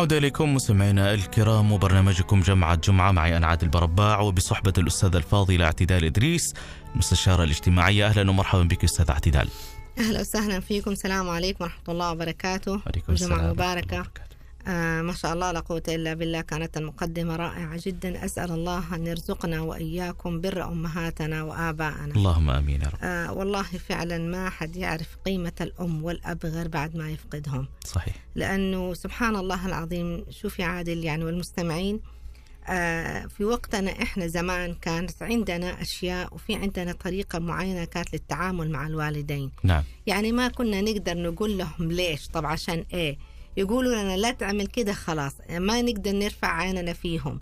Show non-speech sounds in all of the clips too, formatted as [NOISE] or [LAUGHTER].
عودة إليكم مستمعينا الكرام وبرنامجكم جمعة جمعة معي أنا عادل برباع وبصحبة الأستاذة الفاضلة اعتدال إدريس المستشارة الاجتماعية أهلا ومرحبا بك أستاذ اعتدال أهلا وسهلا فيكم السلام عليكم ورحمة الله وبركاته وعليكم السلام جمعة مباركة, مباركة. آه ما شاء الله لا قوة إلا بالله كانت المقدمة رائعة جدا أسأل الله أن يرزقنا وإياكم بر أمهاتنا وآبائنا اللهم آمين يا رب. آه والله فعلا ما حد يعرف قيمة الأم والأب غير بعد ما يفقدهم صحيح لأنه سبحان الله العظيم شوفي عادل يعني والمستمعين آه في وقتنا احنا زمان كانت عندنا اشياء وفي عندنا طريقه معينه كانت للتعامل مع الوالدين نعم يعني ما كنا نقدر نقول لهم ليش طب عشان ايه يقولوا لنا لا تعمل كده خلاص ما نقدر نرفع عيننا فيهم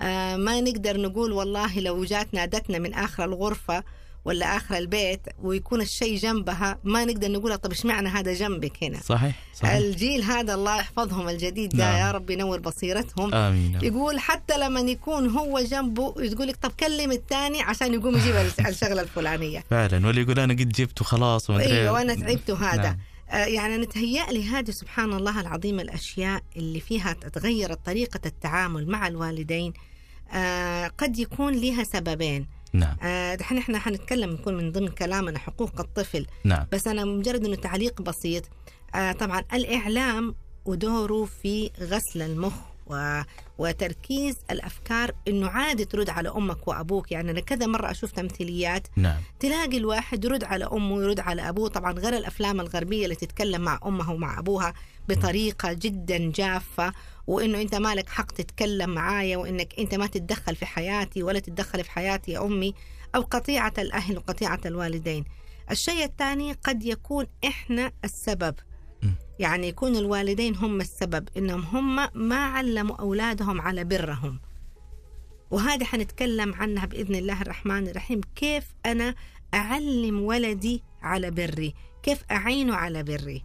آه، ما نقدر نقول والله لو جات نادتنا من آخر الغرفة ولا آخر البيت ويكون الشيء جنبها ما نقدر نقول طب إيش معنى هذا جنبك هنا صحيح, صحيح. الجيل هذا الله يحفظهم الجديد ده نعم. يا رب ينور بصيرتهم آمين. يقول حتى لما يكون هو جنبه يقول لك طب كلم الثاني عشان يقوم يجيب [LAUGHS] الشغلة الفلانية فعلا واللي يقول أنا قد جبته خلاص أيوة وأنا تعبت هذا نعم. آه، يعني نتهيأ لي هذه سبحان الله العظيم الأشياء اللي فيها تغير طريقة التعامل مع الوالدين آه، قد يكون لها سببين نعم آه، دحين احنا حنتكلم نكون من ضمن كلامنا حقوق الطفل نعم. بس انا مجرد انه تعليق بسيط طبعا الاعلام ودوره في غسل المخ و... وتركيز الافكار انه عادي ترد على امك وابوك يعني انا كذا مره اشوف تمثيليات نعم. تلاقي الواحد يرد على امه يرد على ابوه طبعا غير الافلام الغربيه اللي تتكلم مع امها ومع ابوها بطريقه جدا جافه وانه انت مالك حق تتكلم معايا وانك انت ما تتدخل في حياتي ولا تتدخل في حياتي يا امي او قطيعه الاهل وقطيعه الوالدين الشيء الثاني قد يكون احنا السبب يعني يكون الوالدين هم السبب انهم هم ما علموا اولادهم على برهم وهذه حنتكلم عنها باذن الله الرحمن الرحيم كيف انا اعلم ولدي على بري كيف اعينه على بري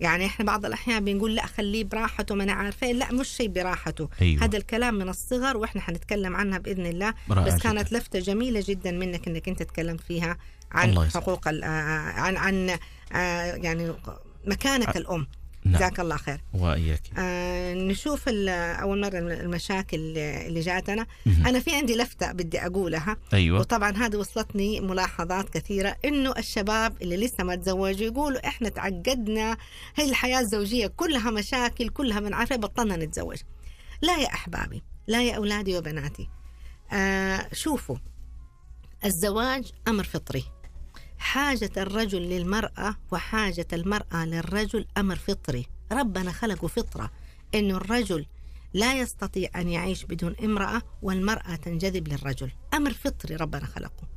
يعني احنا بعض الاحيان بنقول لا خليه براحته ما انا عارفه لا مش شيء براحته أيوة. هذا الكلام من الصغر واحنا حنتكلم عنها باذن الله بس جدا. كانت لفته جميله جدا منك انك انت تكلمت فيها عن حقوق آه، عن عن آه، يعني مكانك أ... الأم نعم. جزاك الله خير وإياك آه نشوف أول مرة المشاكل اللي جاتنا أنا في عندي لفتة بدي أقولها أيوة. وطبعا هذه وصلتني ملاحظات كثيرة إنه الشباب اللي لسه ما تزوجوا يقولوا إحنا تعقدنا هي الحياة الزوجية كلها مشاكل كلها من عارفة بطلنا نتزوج لا يا أحبابي لا يا أولادي وبناتي آه شوفوا الزواج أمر فطري حاجة الرجل للمرأة وحاجة المرأة للرجل أمر فطري ربنا خلقه فطرة أن الرجل لا يستطيع أن يعيش بدون امرأة والمرأة تنجذب للرجل أمر فطري ربنا خلقه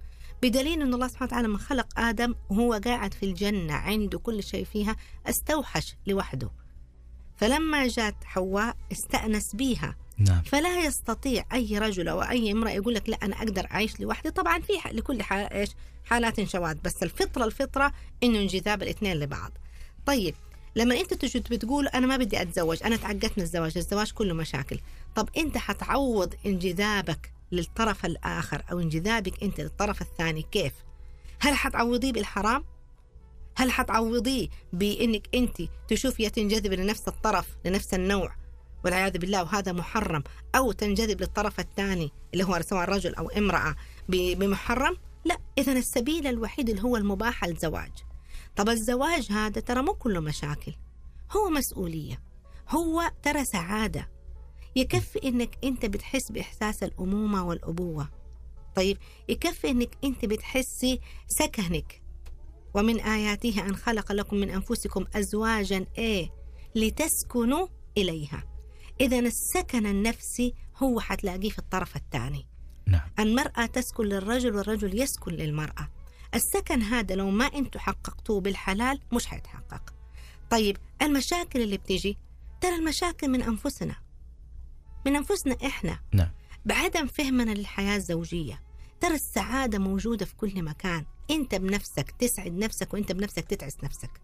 بدليل أن الله سبحانه وتعالى من خلق آدم وهو قاعد في الجنة عنده كل شيء فيها استوحش لوحده فلما جات حواء استأنس بيها نعم. فلا يستطيع أي رجل أو أي امرأة يقول لك لا أنا أقدر أعيش لوحدي طبعا في لكل حال إيش حالات شواذ بس الفطرة الفطرة إنه انجذاب الاثنين لبعض طيب لما انت تجي بتقول انا ما بدي اتزوج انا تعقدت من الزواج الزواج كله مشاكل طب انت حتعوض انجذابك للطرف الاخر او انجذابك انت للطرف الثاني كيف هل حتعوضيه بالحرام هل حتعوضيه بانك انت تشوفي تنجذب لنفس الطرف لنفس النوع والعياذ بالله وهذا محرم أو تنجذب للطرف الثاني اللي هو سواء رجل أو امرأة بمحرم لا إذا السبيل الوحيد اللي هو المباح الزواج طب الزواج هذا ترى مو كله مشاكل هو مسؤولية هو ترى سعادة يكفي انك انت بتحس باحساس الامومه والابوه طيب يكفي انك انت بتحسي سكنك ومن اياته ان خلق لكم من انفسكم ازواجا ايه لتسكنوا اليها إذا السكن النفسي هو حتلاقيه في الطرف الثاني نعم. المرأة تسكن للرجل والرجل يسكن للمرأة السكن هذا لو ما أنتوا حققتوه بالحلال مش حيتحقق طيب المشاكل اللي بتيجي ترى المشاكل من أنفسنا من أنفسنا إحنا نعم. بعدم فهمنا للحياة الزوجية ترى السعادة موجودة في كل مكان أنت بنفسك تسعد نفسك وأنت بنفسك تتعس نفسك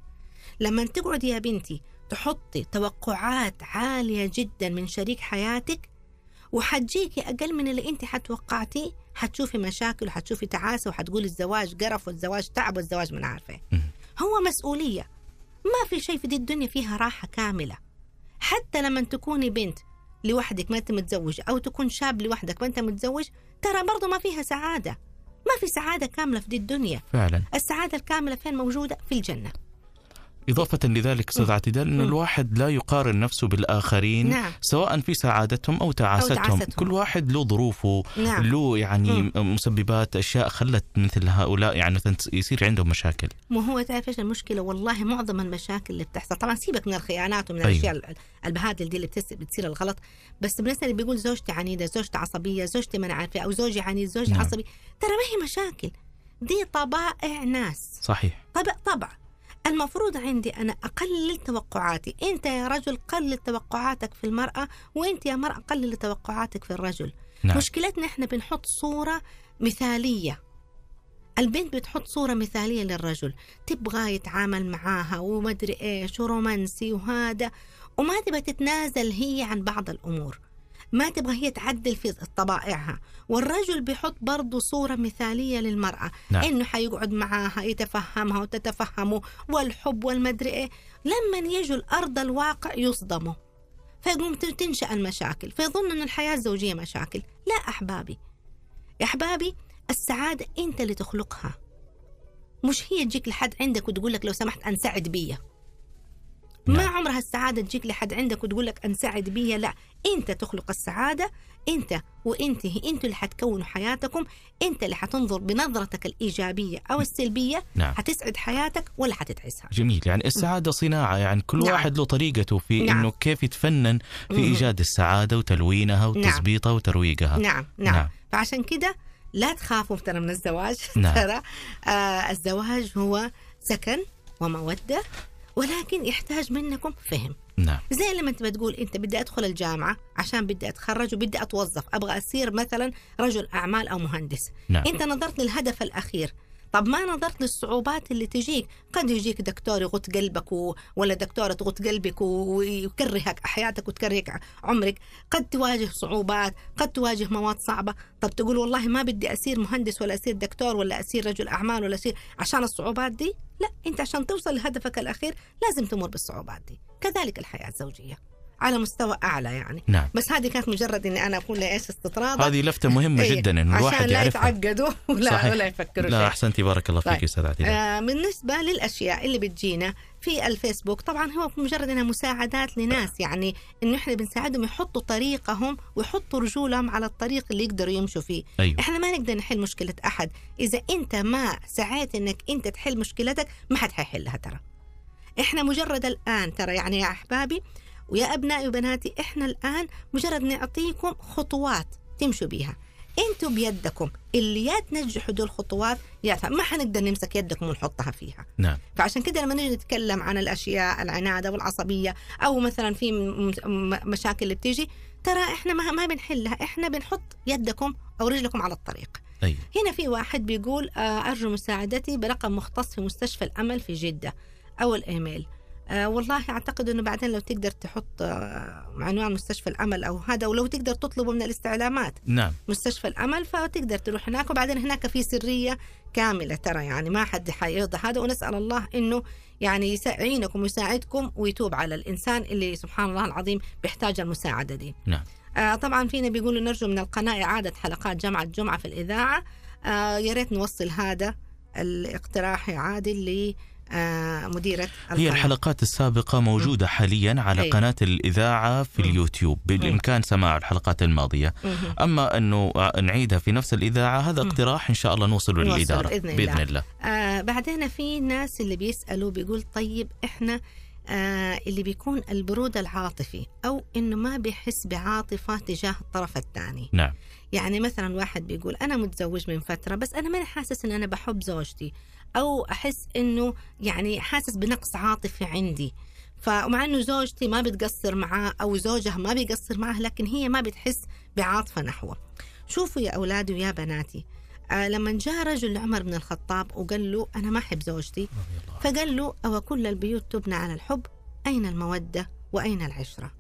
لما تقعد يا بنتي تحطي توقعات عالية جدا من شريك حياتك وحتجيكي أقل من اللي أنت حتوقعتيه حتشوفي مشاكل وحتشوفي تعاسة وحتقولي الزواج قرف والزواج تعب والزواج من عارفة هو مسؤولية ما في شيء في دي الدنيا فيها راحة كاملة حتى لما تكوني بنت لوحدك ما انت متزوج او تكون شاب لوحدك ما انت متزوج ترى برضه ما فيها سعاده ما في سعاده كامله في دي الدنيا فعلا السعاده الكامله فين موجوده في الجنه إضافة لذلك أستاذ اعتدال أن الواحد لا يقارن نفسه بالآخرين نعم. سواء في سعادتهم أو تعاستهم. أو تعاستهم كل واحد له ظروفه نعم. له يعني مم. مسببات أشياء خلت مثل هؤلاء يعني مثلا يصير عندهم مشاكل ما هو تعرف إيش المشكلة والله معظم المشاكل اللي بتحصل طبعا سيبك من الخيانات ومن أيوه. الأشياء البهادل دي اللي بتصير الغلط بس بالنسبة اللي بيقول زوجتي عنيدة زوجتي عصبية زوجتي ما أنا عارفة أو زوجي عنيد زوجي نعم. عصبي ترى ما هي مشاكل دي طبائع ناس صحيح طبع طبع المفروض عندي أنا أقلل توقعاتي أنت يا رجل قلل توقعاتك في المرأة وأنت يا مرأة قلل توقعاتك في الرجل نعم. مشكلتنا إحنا بنحط صورة مثالية البنت بتحط صورة مثالية للرجل تبغى يتعامل معاها ومدري إيش ورومانسي وهذا وما تبغى تتنازل هي عن بعض الأمور ما تبغى هي تعدل في طبائعها والرجل بيحط برضه صورة مثالية للمرأة نعم. إنه حيقعد معاها يتفهمها وتتفهمه والحب والمدري إيه لما يجوا الأرض الواقع يصدموا فيقوم تنشأ المشاكل فيظن أن الحياة الزوجية مشاكل لا أحبابي يا أحبابي السعادة أنت اللي تخلقها مش هي تجيك لحد عندك وتقول لك لو سمحت أنسعد بيا ما عمرها السعاده تجيك لحد عندك وتقول لك انسعد بيا لا انت تخلق السعاده انت وانت انتوا اللي حتكونوا حياتكم انت اللي حتنظر بنظرتك الايجابيه او نعم. السلبيه نعم. حتسعد حياتك ولا حتتعسها جميل يعني السعاده صناعه يعني كل نعم. واحد له طريقته في نعم. انه كيف يتفنن في ايجاد السعاده وتلوينها وتظبيطها نعم. وترويجها نعم. نعم نعم فعشان كده لا تخافوا ترى من الزواج [LAUGHS] نعم. ترى آه الزواج هو سكن وموده ولكن يحتاج منكم فهم نعم. زي لما انت بتقول انت بدي ادخل الجامعه عشان بدي اتخرج وبدي اتوظف ابغى اصير مثلا رجل اعمال او مهندس نعم. انت نظرت للهدف الاخير طب ما نظرت للصعوبات اللي تجيك قد يجيك دكتور يغط قلبك و... ولا دكتورة تغط قلبك و... ويكرهك حياتك وتكرهك عمرك قد تواجه صعوبات قد تواجه مواد صعبة طب تقول والله ما بدي أصير مهندس ولا أصير دكتور ولا أصير رجل أعمال ولا أصير عشان الصعوبات دي لا أنت عشان توصل لهدفك الأخير لازم تمر بالصعوبات دي كذلك الحياة الزوجية على مستوى اعلى يعني نعم. بس هذه كانت مجرد اني انا اقول ايش استطراد هذه لفته مهمه إيه. جدا انه الواحد عشان لا يتعقدوا [LAUGHS] ولا صحيح. ولا يفكروا لا احسنتي بارك الله فيك استاذ عدي طيب. آه بالنسبه للاشياء اللي بتجينا في الفيسبوك طبعا هو مجرد انها مساعدات لناس يعني انه احنا بنساعدهم يحطوا طريقهم ويحطوا رجولهم على الطريق اللي يقدروا يمشوا فيه أيوه. احنا ما نقدر نحل مشكله احد اذا انت ما سعيت انك انت تحل مشكلتك ما حد حيحلها ترى احنا مجرد الان ترى يعني يا احبابي ويا أبنائي وبناتي إحنا الآن مجرد نعطيكم خطوات تمشوا بيها انتوا بيدكم اللي يا تنجحوا دول الخطوات يا ما حنقدر نمسك يدكم ونحطها فيها نعم. فعشان كده لما نجي نتكلم عن الاشياء العناده والعصبيه او مثلا في مشاكل اللي بتيجي ترى احنا ما, ما بنحلها احنا بنحط يدكم او رجلكم على الطريق أيوه. هنا في واحد بيقول آه، ارجو مساعدتي برقم مختص في مستشفى الامل في جده او الايميل آه والله اعتقد انه بعدين لو تقدر تحط آه عنوان مستشفى الامل او هذا ولو تقدر تطلبه من الاستعلامات نعم مستشفى الامل فتقدر تروح هناك وبعدين هناك في سريه كامله ترى يعني ما حد حيرضى هذا ونسال الله انه يعني يعينكم ويساعدكم ويتوب على الانسان اللي سبحان الله العظيم بيحتاج المساعده دي نعم آه طبعا فينا بيقولوا نرجو من القناه اعاده حلقات جمعه جمعه في الاذاعه آه يا ريت نوصل هذا الاقتراح يا عادل آه، مديرة القناة. هي الحلقات السابقة موجودة م. حاليا على أي. قناة الإذاعة في م. اليوتيوب بالإمكان سماع الحلقات الماضية م. أما أنه آه، نعيدها في نفس الإذاعة هذا اقتراح إن شاء الله نوصله للإدارة بإذن الله, بإذن الله. آه بعدين في ناس اللي بيسألوا بيقول طيب إحنا آه اللي بيكون البرود العاطفي أو أنه ما بيحس بعاطفة تجاه الطرف الثاني نعم يعني مثلا واحد بيقول انا متزوج من فتره بس انا ماني حاسس ان انا بحب زوجتي او احس انه يعني حاسس بنقص عاطفي عندي فمع انه زوجتي ما بتقصر معاه او زوجها ما بيقصر معاه لكن هي ما بتحس بعاطفه نحوه شوفوا يا اولادي ويا بناتي آه لما جاء رجل لعمر بن الخطاب وقال له انا ما احب زوجتي فقال له او كل البيوت تبنى على الحب اين الموده واين العشره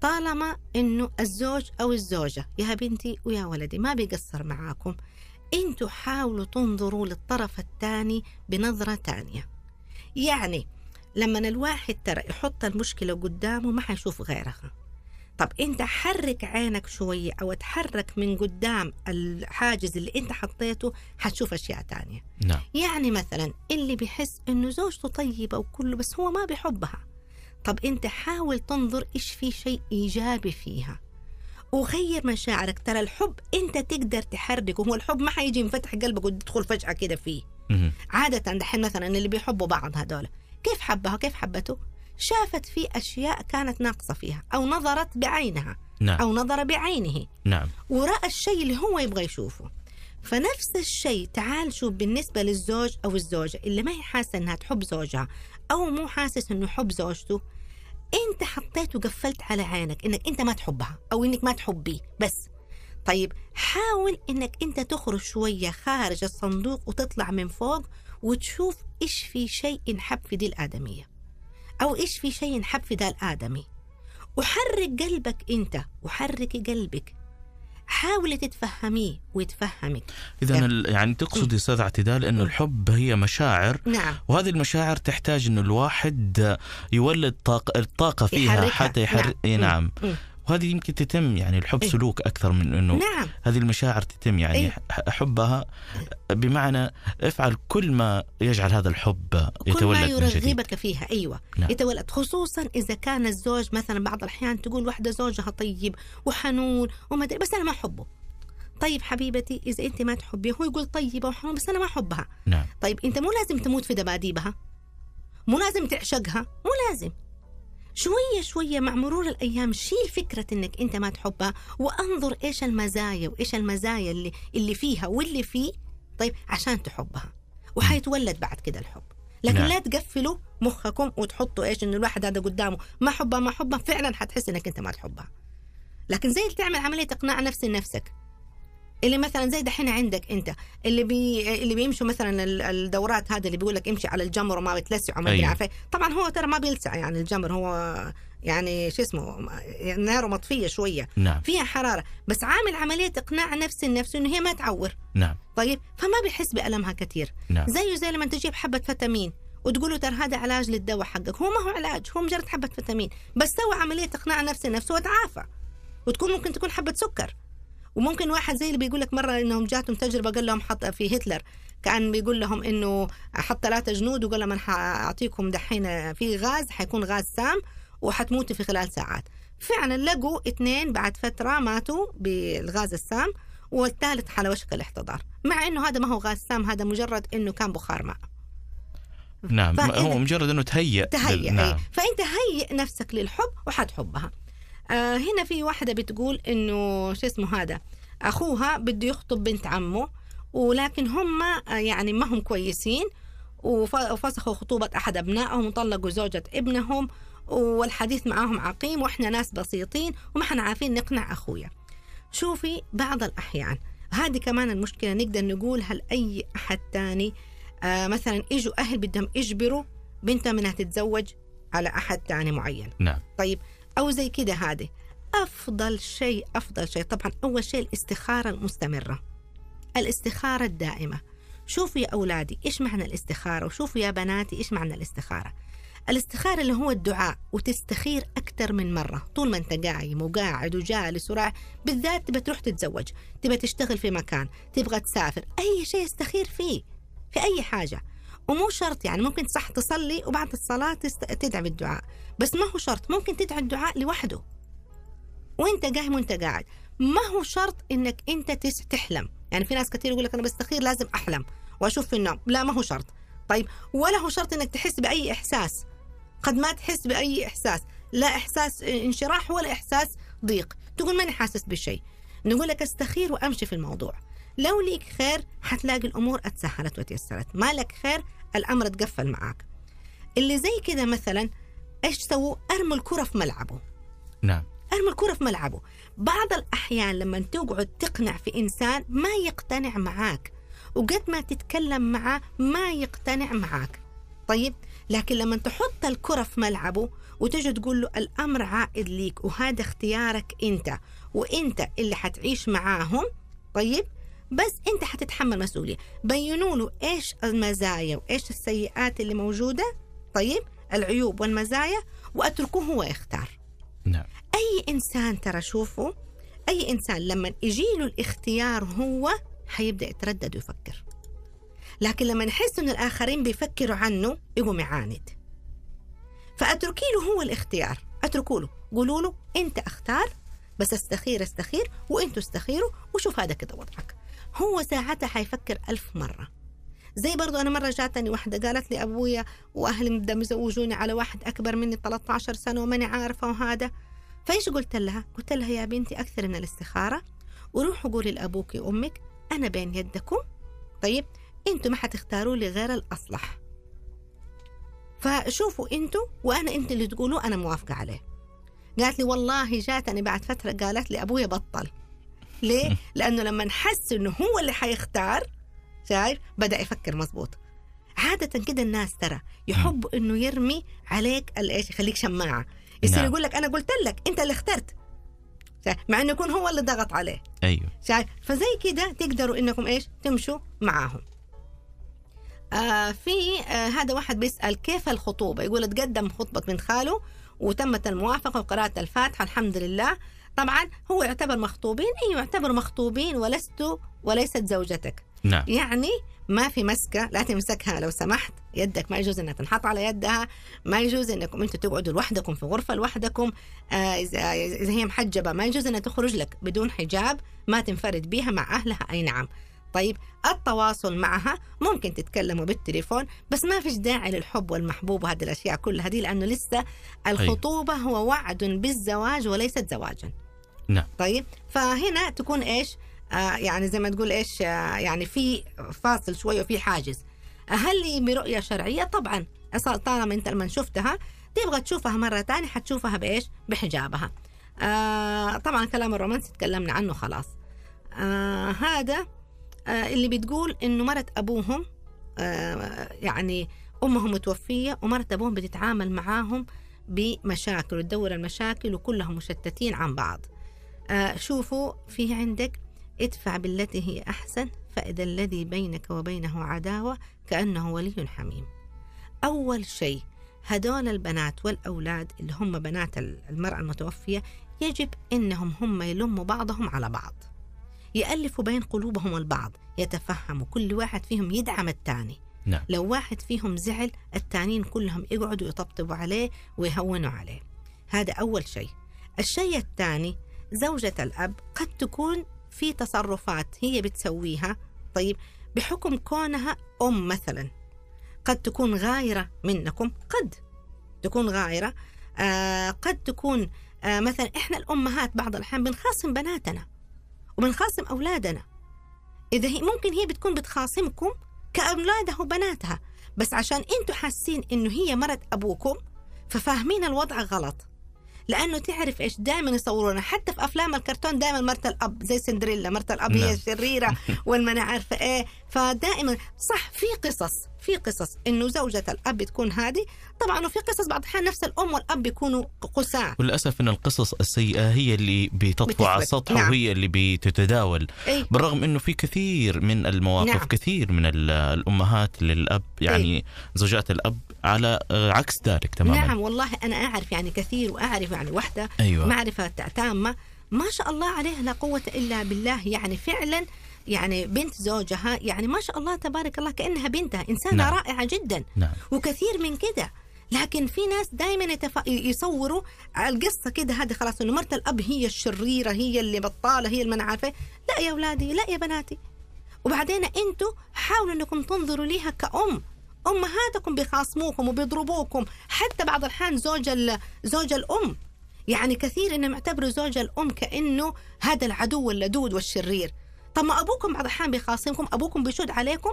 طالما انه الزوج او الزوجه يا بنتي ويا ولدي ما بيقصر معاكم انتوا حاولوا تنظروا للطرف الثاني بنظرة تانية يعني لما الواحد ترى يحط المشكلة قدامه ما حيشوف غيرها طب انت حرك عينك شوية او تحرك من قدام الحاجز اللي انت حطيته حتشوف اشياء تانية نعم. يعني مثلا اللي بيحس انه زوجته طيبة وكله بس هو ما بيحبها طب انت حاول تنظر ايش في شيء ايجابي فيها وغير مشاعرك ترى الحب انت تقدر تحركه هو الحب ما حيجي ينفتح قلبك وتدخل فجاه كده فيه عاده دحين مثلا اللي بيحبوا بعض هذول كيف حبها كيف حبته شافت في اشياء كانت ناقصه فيها او نظرت بعينها نعم. او نظر بعينه نعم وراى الشيء اللي هو يبغى يشوفه فنفس الشيء تعال شوف بالنسبه للزوج او الزوجه اللي ما هي حاسه انها تحب زوجها او مو حاسس انه حب زوجته انت حطيت وقفلت على عينك انك انت ما تحبها او انك ما تحبيه بس طيب حاول انك انت تخرج شوية خارج الصندوق وتطلع من فوق وتشوف ايش في شيء انحب في دي الآدمية او ايش في شيء انحب في ده الآدمي وحرك قلبك انت وحرك قلبك حاولي تتفهميه ويتفهمك اذا يعني, يعني تقصد استاذ اعتدال انه الحب هي مشاعر نعم. وهذه المشاعر تحتاج انه الواحد يولد طاق الطاقه فيها يحركها. حتى يحرك نعم, نعم. وهذه يمكن تتم يعني الحب إيه؟ سلوك اكثر من انه نعم. هذه المشاعر تتم يعني إيه؟ احبها بمعنى افعل كل ما يجعل هذا الحب يتولد كل ما يرغبك فيها ايوه نعم. يتولد خصوصا اذا كان الزوج مثلا بعض الاحيان تقول واحده زوجها طيب وحنون وما ادري بس انا ما احبه طيب حبيبتي اذا انت ما تحبيه هو يقول طيبه وحنون بس انا ما احبها نعم. طيب انت مو لازم تموت في دباديبها مو لازم تعشقها مو لازم شوية شوية مع مرور الأيام شيل فكرة أنك أنت ما تحبها وأنظر إيش المزايا وإيش المزايا اللي, اللي فيها واللي فيه طيب عشان تحبها وحيتولد بعد كده الحب لكن نعم. لا تقفلوا مخكم وتحطوا ايش انه الواحد هذا قدامه ما حبها ما حبها فعلا حتحس انك انت ما تحبها لكن زي اللي تعمل عمليه اقناع نفسي لنفسك اللي مثلا زي دحين عندك انت اللي بي اللي بيمشوا مثلا الدورات هذه اللي بيقول لك امشي على الجمر وما بتلسع وما أيوه. إيه. طبعا هو ترى ما بيلسع يعني الجمر هو يعني شو اسمه ناره مطفيه شويه نعم. فيها حراره بس عامل عمليه اقناع نفسي النفس انه هي ما تعور نعم طيب فما بيحس بالمها كثير نعم. زيه زي لما تجيب حبه وتقول له ترى هذا علاج للدواء حقك هو ما هو علاج هو مجرد حبه فيتامين بس سوى عمليه اقناع نفسي النفس وتعافى وتكون ممكن تكون حبه سكر وممكن واحد زي اللي بيقول لك مره انهم جاتهم تجربه قال لهم حط في هتلر كان بيقول لهم انه حط ثلاثه جنود وقال لهم انا حاعطيكم دحين في غاز حيكون غاز سام وحتموتوا في خلال ساعات فعلا لقوا اثنين بعد فتره ماتوا بالغاز السام والثالث على وشك الاحتضار مع انه هذا ما هو غاز سام هذا مجرد انه كان بخار ماء نعم هو مجرد انه تهيأ تهيأ إيه. نعم. فانت هيئ نفسك للحب وحتحبها آه هنا في واحدة بتقول إنه شو اسمه هذا أخوها بده يخطب بنت عمه ولكن هم آه، يعني ما هم كويسين وفسخوا خطوبة أحد أبنائهم وطلقوا زوجة ابنهم والحديث معاهم عقيم وإحنا ناس بسيطين وما احنا عارفين نقنع أخويا شوفي بعض الأحيان هذه كمان المشكلة نقدر نقولها لأي أحد تاني آه مثلا إجوا أهل بدهم يجبروا بنتهم إنها تتزوج على أحد تاني معين نعم طيب أو زي كده هذه أفضل شيء أفضل شيء طبعا أول شيء الاستخارة المستمرة الاستخارة الدائمة شوفوا يا أولادي إيش معنى الاستخارة وشوفوا يا بناتي إيش معنى الاستخارة الاستخارة اللي هو الدعاء وتستخير أكثر من مرة طول ما أنت قايم وقاعد وجالس ورايح بالذات تبى تروح تتزوج تبى تشتغل في مكان تبغى تسافر أي شيء استخير فيه في أي حاجة ومو شرط يعني ممكن صح تصلي وبعد الصلاة تدعي بالدعاء بس ما هو شرط ممكن تدعي الدعاء لوحده وانت قايم وانت قاعد ما هو شرط انك انت تحلم يعني في ناس كثير يقول لك انا بستخير لازم احلم واشوف في النوم لا ما هو شرط طيب ولا هو شرط انك تحس باي احساس قد ما تحس باي احساس لا احساس انشراح ولا احساس ضيق تقول ماني حاسس بشيء نقول لك استخير وامشي في الموضوع لو ليك خير حتلاقي الامور اتسهلت وتيسرت ما لك خير الامر اتقفل معاك اللي زي كذا مثلا ايش سووا ارموا الكره في ملعبه نعم ارموا الكره في ملعبه بعض الاحيان لما تقعد تقنع في انسان ما يقتنع معاك وقد ما تتكلم معه ما يقتنع معاك طيب لكن لما تحط الكرة في ملعبه وتجي تقول له الأمر عائد ليك وهذا اختيارك أنت وأنت اللي حتعيش معاهم طيب بس انت حتتحمل مسؤوليه بينوا له ايش المزايا وايش السيئات اللي موجوده طيب العيوب والمزايا واتركوه هو يختار نعم اي انسان ترى شوفوا اي انسان لما يجي له الاختيار هو حيبدا يتردد ويفكر لكن لما نحس ان الاخرين بيفكروا عنه يقوم يعاند فاتركي له هو الاختيار اتركوا له قولوا له انت اختار بس استخير استخير وانتوا استخيروا وشوف هذا كده وضعك هو ساعتها حيفكر ألف مرة زي برضو أنا مرة جاتني واحدة قالت لي أبويا وأهلي بدهم يزوجوني على واحد أكبر مني 13 سنة وماني عارفة وهذا فإيش قلت لها؟ قلت لها يا بنتي أكثر من الاستخارة وروحوا قولي لأبوك وأمك أنا بين يدكم طيب أنتوا ما حتختاروا لي غير الأصلح فشوفوا أنتوا وأنا أنت اللي تقولوا أنا موافقة عليه قالت لي والله جاتني بعد فترة قالت لي أبويا بطل ليه؟ لأنه لما نحس إنه هو اللي حيختار شايف بدأ يفكر مظبوط عادة كده الناس ترى يحب إنه يرمي عليك الإيش يخليك شماعة يصير نعم. يقول لك أنا قلت لك أنت اللي اخترت مع انه يكون هو اللي ضغط عليه ايوه شايف فزي كده تقدروا انكم ايش تمشوا معاهم آه في آه هذا واحد بيسال كيف الخطوبه يقول تقدم خطبه بنت خاله وتمت الموافقه وقراءه الفاتحه الحمد لله طبعا هو يعتبر مخطوبين أي يعتبر مخطوبين ولست وليست زوجتك نعم. يعني ما في مسكه لا تمسكها لو سمحت يدك ما يجوز انها تنحط على يدها ما يجوز انكم انتم تقعدوا لوحدكم في غرفه لوحدكم آه اذا هي محجبه ما يجوز انها تخرج لك بدون حجاب ما تنفرد بها مع اهلها اي نعم طيب التواصل معها ممكن تتكلموا بالتليفون بس ما فيش داعي للحب والمحبوب وهذه الاشياء كلها دي لانه لسه طيب. الخطوبه هو وعد بالزواج وليست زواجا نعم طيب فهنا تكون ايش آه يعني زي ما تقول ايش آه يعني في فاصل شويه وفي حاجز هل برؤيه شرعيه طبعا طالما انت لما شفتها تبغى تشوفها مره ثانيه حتشوفها بايش بحجابها آه طبعا كلام الرومانسي تكلمنا عنه خلاص آه هذا آه اللي بتقول انه مرت ابوهم آه يعني امهم متوفيه ومرت ابوهم بتتعامل معاهم بمشاكل وتدور المشاكل وكلهم مشتتين عن بعض آه، شوفوا في عندك ادفع بالتي هي أحسن فإذا الذي بينك وبينه عداوة كأنه ولي حميم أول شيء هدول البنات والأولاد اللي هم بنات المرأة المتوفية يجب أنهم هم يلموا بعضهم على بعض يألفوا بين قلوبهم البعض يتفهموا كل واحد فيهم يدعم الثاني نعم. لو واحد فيهم زعل التانين كلهم يقعدوا يطبطبوا عليه ويهونوا عليه هذا أول شيء الشيء الثاني زوجة الأب قد تكون في تصرفات هي بتسويها طيب بحكم كونها أم مثلا قد تكون غايرة منكم قد تكون غايرة آه قد تكون آه مثلا إحنا الأمهات بعض الأحيان بنخاصم بناتنا وبنخاصم أولادنا إذا هي ممكن هي بتكون بتخاصمكم كأولادها وبناتها بس عشان أنتوا حاسين إنه هي مرت أبوكم ففاهمين الوضع غلط لانه تعرف ايش دائما يصورونا حتى في افلام الكرتون دائما مرت الاب زي سندريلا مرت الاب هي الشريره نعم. [LAUGHS] انا عارفه ايه فدائما صح في قصص في قصص انه زوجة الاب تكون هذه طبعا وفي قصص بعض الاحيان نفس الام والاب بيكونوا قساة وللاسف ان القصص السيئه هي اللي بتطفو على السطح نعم. وهي اللي بتتداول أي. بالرغم انه في كثير من المواقف نعم. كثير من الامهات للاب يعني أي. زوجات الاب على آه، عكس ذلك تماما نعم والله أنا أعرف يعني كثير وأعرف يعني وحدة أيوة. معرفة تامة ما شاء الله عليها لا قوة إلا بالله يعني فعلا يعني بنت زوجها يعني ما شاء الله تبارك الله كأنها بنتها إنسانة نعم. رائعة جدا نعم. وكثير من كده لكن في ناس دائما يتف... يصوروا القصه كده هذه خلاص انه مرت الاب هي الشريره هي اللي بطاله هي اللي عارفه لا يا اولادي لا يا بناتي وبعدين انتم حاولوا انكم تنظروا ليها كأم امهاتكم بيخاصموكم وبيضربوكم حتى بعض الحين زوج زوج الام يعني كثير انهم يعتبروا زوج الام كانه هذا العدو اللدود والشرير طب ما ابوكم بعض الحين بيخاصمكم ابوكم بيشد عليكم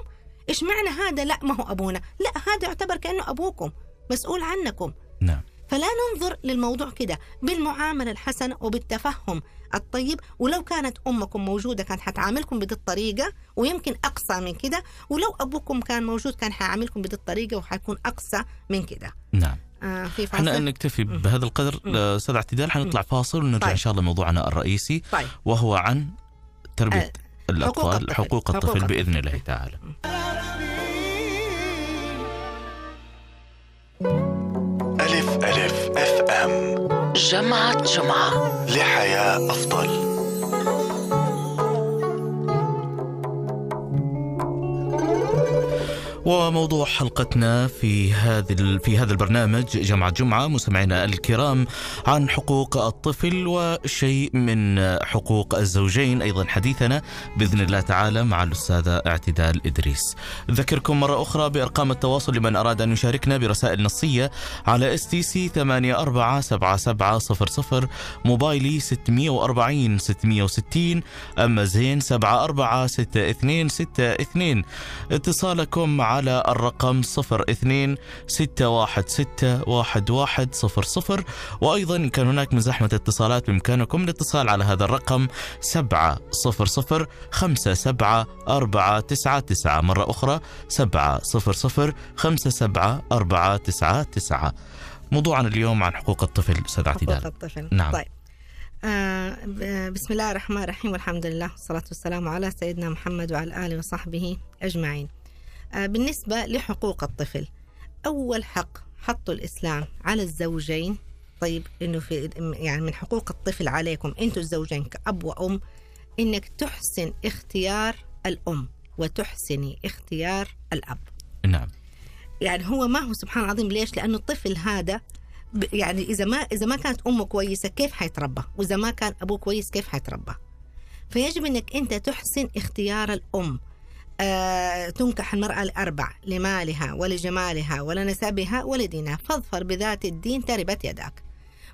ايش معنى هذا لا ما هو ابونا لا هذا يعتبر كانه ابوكم مسؤول عنكم نعم فلا ننظر للموضوع كده بالمعاملة الحسنة وبالتفهم الطيب ولو كانت أمكم موجودة كانت حتعاملكم بدي الطريقة ويمكن أقصى من كده ولو أبوكم كان موجود كان حيعاملكم بدي الطريقة وحيكون أقصى من كده نعم آه في فاصل احنا نكتفي بهذا القدر استاذ اعتدال حنطلع فاصل ونرجع طيب. ان شاء الله لموضوعنا الرئيسي طيب. وهو عن تربيه آه. الاطفال حقوق الطفل, حقوق الطفل حقوق باذن الله تعالى ألف اف ام جمعة جمعة لحياة أفضل وموضوع حلقتنا في هذا في هذا البرنامج جمعة جمعة مستمعينا الكرام عن حقوق الطفل وشيء من حقوق الزوجين أيضا حديثنا بإذن الله تعالى مع الأستاذة اعتدال إدريس ذكركم مرة أخرى بأرقام التواصل لمن أراد أن يشاركنا برسائل نصية على اس تي صفر 847700 موبايلي 640 660 أما زين اثنين اتصالكم مع على الرقم 02 616 00 وأيضا كان هناك من زحمة اتصالات بإمكانكم الاتصال على هذا الرقم 700 499 مرة أخرى 700 700-57-499 موضوعنا اليوم عن حقوق الطفل استاذ اعتدال حقوق الطفل نعم طيب آه بسم الله الرحمن الرحيم والحمد لله والصلاة والسلام على سيدنا محمد وعلى آله وصحبه أجمعين آه، بالنسبة لحقوق الطفل أول حق حطه الإسلام على الزوجين طيب إنه في يعني من حقوق الطفل عليكم أنتم الزوجين كأب وأم إنك تحسن اختيار الأم وتحسني اختيار الأب نعم يعني هو ما هو سبحان العظيم ليش لأنه الطفل هذا يعني إذا ما إذا ما كانت أمه كويسة كيف حيتربى وإذا ما كان أبوه كويس كيف حيتربى فيجب انك انت تحسن اختيار الام آه، تنكح المرأة الأربع لمالها ولجمالها ولنسبها ولدينها فاظفر بذات الدين تربت يداك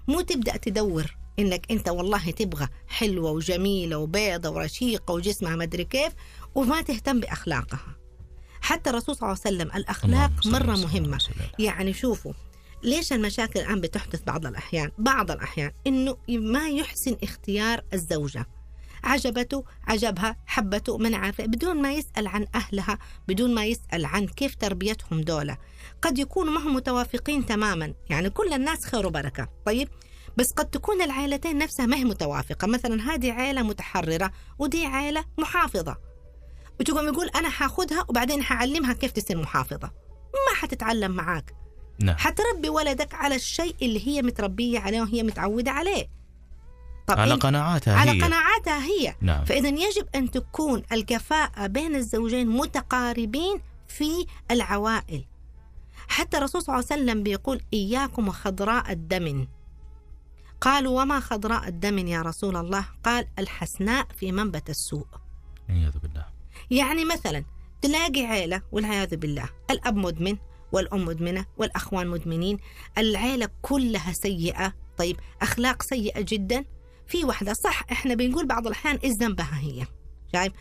مو تبدأ تدور إنك أنت والله تبغى حلوة وجميلة وبيضة ورشيقة وجسمها مدري كيف وما تهتم بأخلاقها حتى الرسول صلى الله عليه وسلم الأخلاق مرة مهمة يعني شوفوا ليش المشاكل الآن بتحدث بعض الأحيان بعض الأحيان إنه ما يحسن اختيار الزوجة عجبته عجبها حبته من عارفة بدون ما يسأل عن أهلها بدون ما يسأل عن كيف تربيتهم دولة قد يكونوا ما هم متوافقين تماما يعني كل الناس خير وبركة طيب بس قد تكون العائلتين نفسها ما هي متوافقة مثلا هذه عائلة متحررة ودي عائلة محافظة وتقوم يقول أنا حاخدها وبعدين حعلمها كيف تصير محافظة ما حتتعلم معاك نعم. حتربي ولدك على الشيء اللي هي متربية عليه وهي متعودة عليه طب على قناعاتها على هي. قناعاتها هي نعم. فإذا يجب أن تكون الكفاءة بين الزوجين متقاربين في العوائل حتى الرسول صلى الله عليه وسلم بيقول إياكم وخضراء الدم قالوا وما خضراء الدم يا رسول الله قال الحسناء في منبت السوء والعياذ بالله يعني مثلا تلاقي عيلة والعياذ بالله الأب مدمن والأم مدمنة والأخوان مدمنين العيلة كلها سيئة طيب أخلاق سيئة جدا في واحدة صح احنا بنقول بعض الأحيان إيش ذنبها هي شايف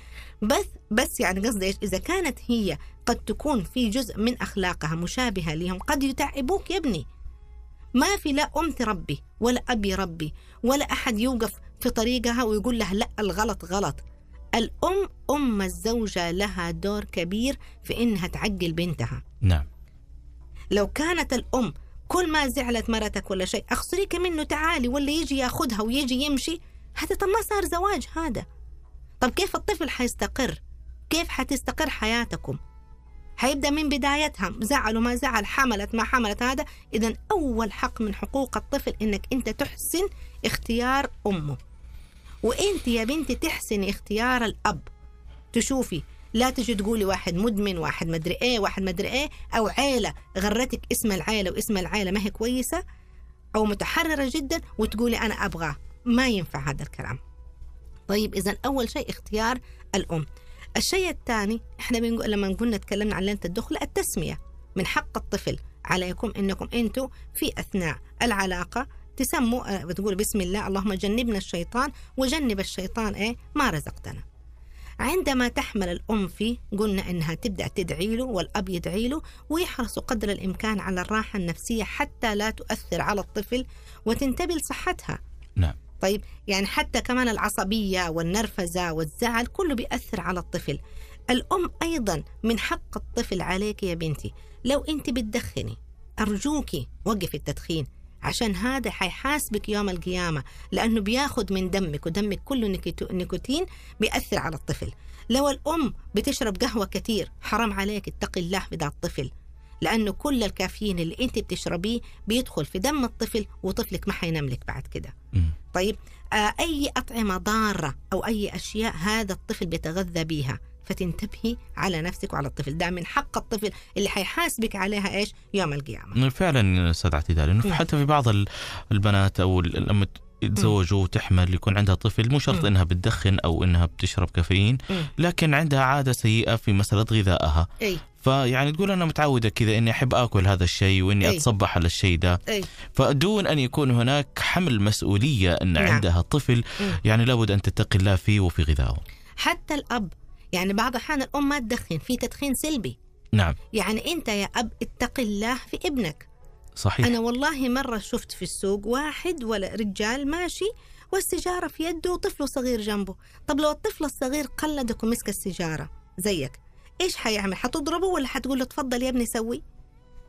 بس بس يعني قصدي ايش اذا كانت هي قد تكون في جزء من اخلاقها مشابهه لهم قد يتعبوك يا ابني ما في لا ام تربي ولا اب يربي ولا احد يوقف في طريقها ويقول لها لا الغلط غلط الام ام الزوجه لها دور كبير في انها تعقل بنتها نعم لو كانت الام كل ما زعلت مرتك ولا شيء أخسريك منه تعالي ولا يجي ياخذها ويجي يمشي هذا طب ما صار زواج هذا طب كيف الطفل حيستقر كيف حتستقر حياتكم حيبدأ من بدايتها زعل وما زعل حملت ما حملت هذا إذا أول حق من حقوق الطفل إنك أنت تحسن اختيار أمه وأنت يا بنتي تحسني اختيار الأب تشوفي لا تجي تقولي واحد مدمن واحد مدري ايه واحد مدري ايه او عيله غرتك اسم العيله واسم العيله ما هي كويسه او متحرره جدا وتقولي انا ابغاه ما ينفع هذا الكلام طيب اذا اول شيء اختيار الام الشيء الثاني احنا بنقول لما قلنا تكلمنا عن لينة الدخله التسميه من حق الطفل عليكم انكم انتم في اثناء العلاقه تسموا آه، بتقول بسم الله اللهم جنبنا الشيطان وجنب الشيطان ايه ما رزقتنا عندما تحمل الأم فيه قلنا إنها تبدأ تدعي له والأب يدعي له ويحرصوا قدر الإمكان على الراحة النفسية حتى لا تؤثر على الطفل وتنتبه لصحتها نعم طيب يعني حتى كمان العصبية والنرفزة والزعل كله بيأثر على الطفل الأم أيضا من حق الطفل عليك يا بنتي لو أنت بتدخني أرجوك وقف التدخين عشان هذا حيحاسبك يوم القيامة لأنه بياخذ من دمك ودمك كله نيكوتين بيأثر على الطفل لو الأم بتشرب قهوة كثير حرام عليك اتقي الله بدا الطفل لأنه كل الكافيين اللي أنت بتشربيه بيدخل في دم الطفل وطفلك ما حينملك بعد كده طيب آه أي أطعمة ضارة أو أي أشياء هذا الطفل بيتغذى بيها فتنتبهي على نفسك وعلى الطفل ده من حق الطفل اللي حيحاسبك عليها ايش يوم القيامه فعلا استاذ اعتدال انه نعم. حتى في بعض البنات او لما يتزوجوا وتحمل يكون عندها طفل مو شرط انها بتدخن او انها بتشرب كافيين لكن عندها عاده سيئه في مساله غذائها أي. فيعني تقول انا متعوده كذا اني احب اكل هذا الشيء واني أي. اتصبح على الشيء ده أي. فدون ان يكون هناك حمل مسؤوليه ان نعم. عندها طفل يعني لابد ان تتقي الله فيه وفي غذائه حتى الاب يعني بعض الأحيان الأم ما تدخن في تدخين سلبي نعم يعني أنت يا أب اتق الله في ابنك صحيح أنا والله مرة شفت في السوق واحد ولا رجال ماشي والسيجارة في يده وطفله صغير جنبه طب لو الطفل الصغير قلدك ومسك السيجارة زيك إيش حيعمل حتضربه ولا حتقول له تفضل يا ابني سوي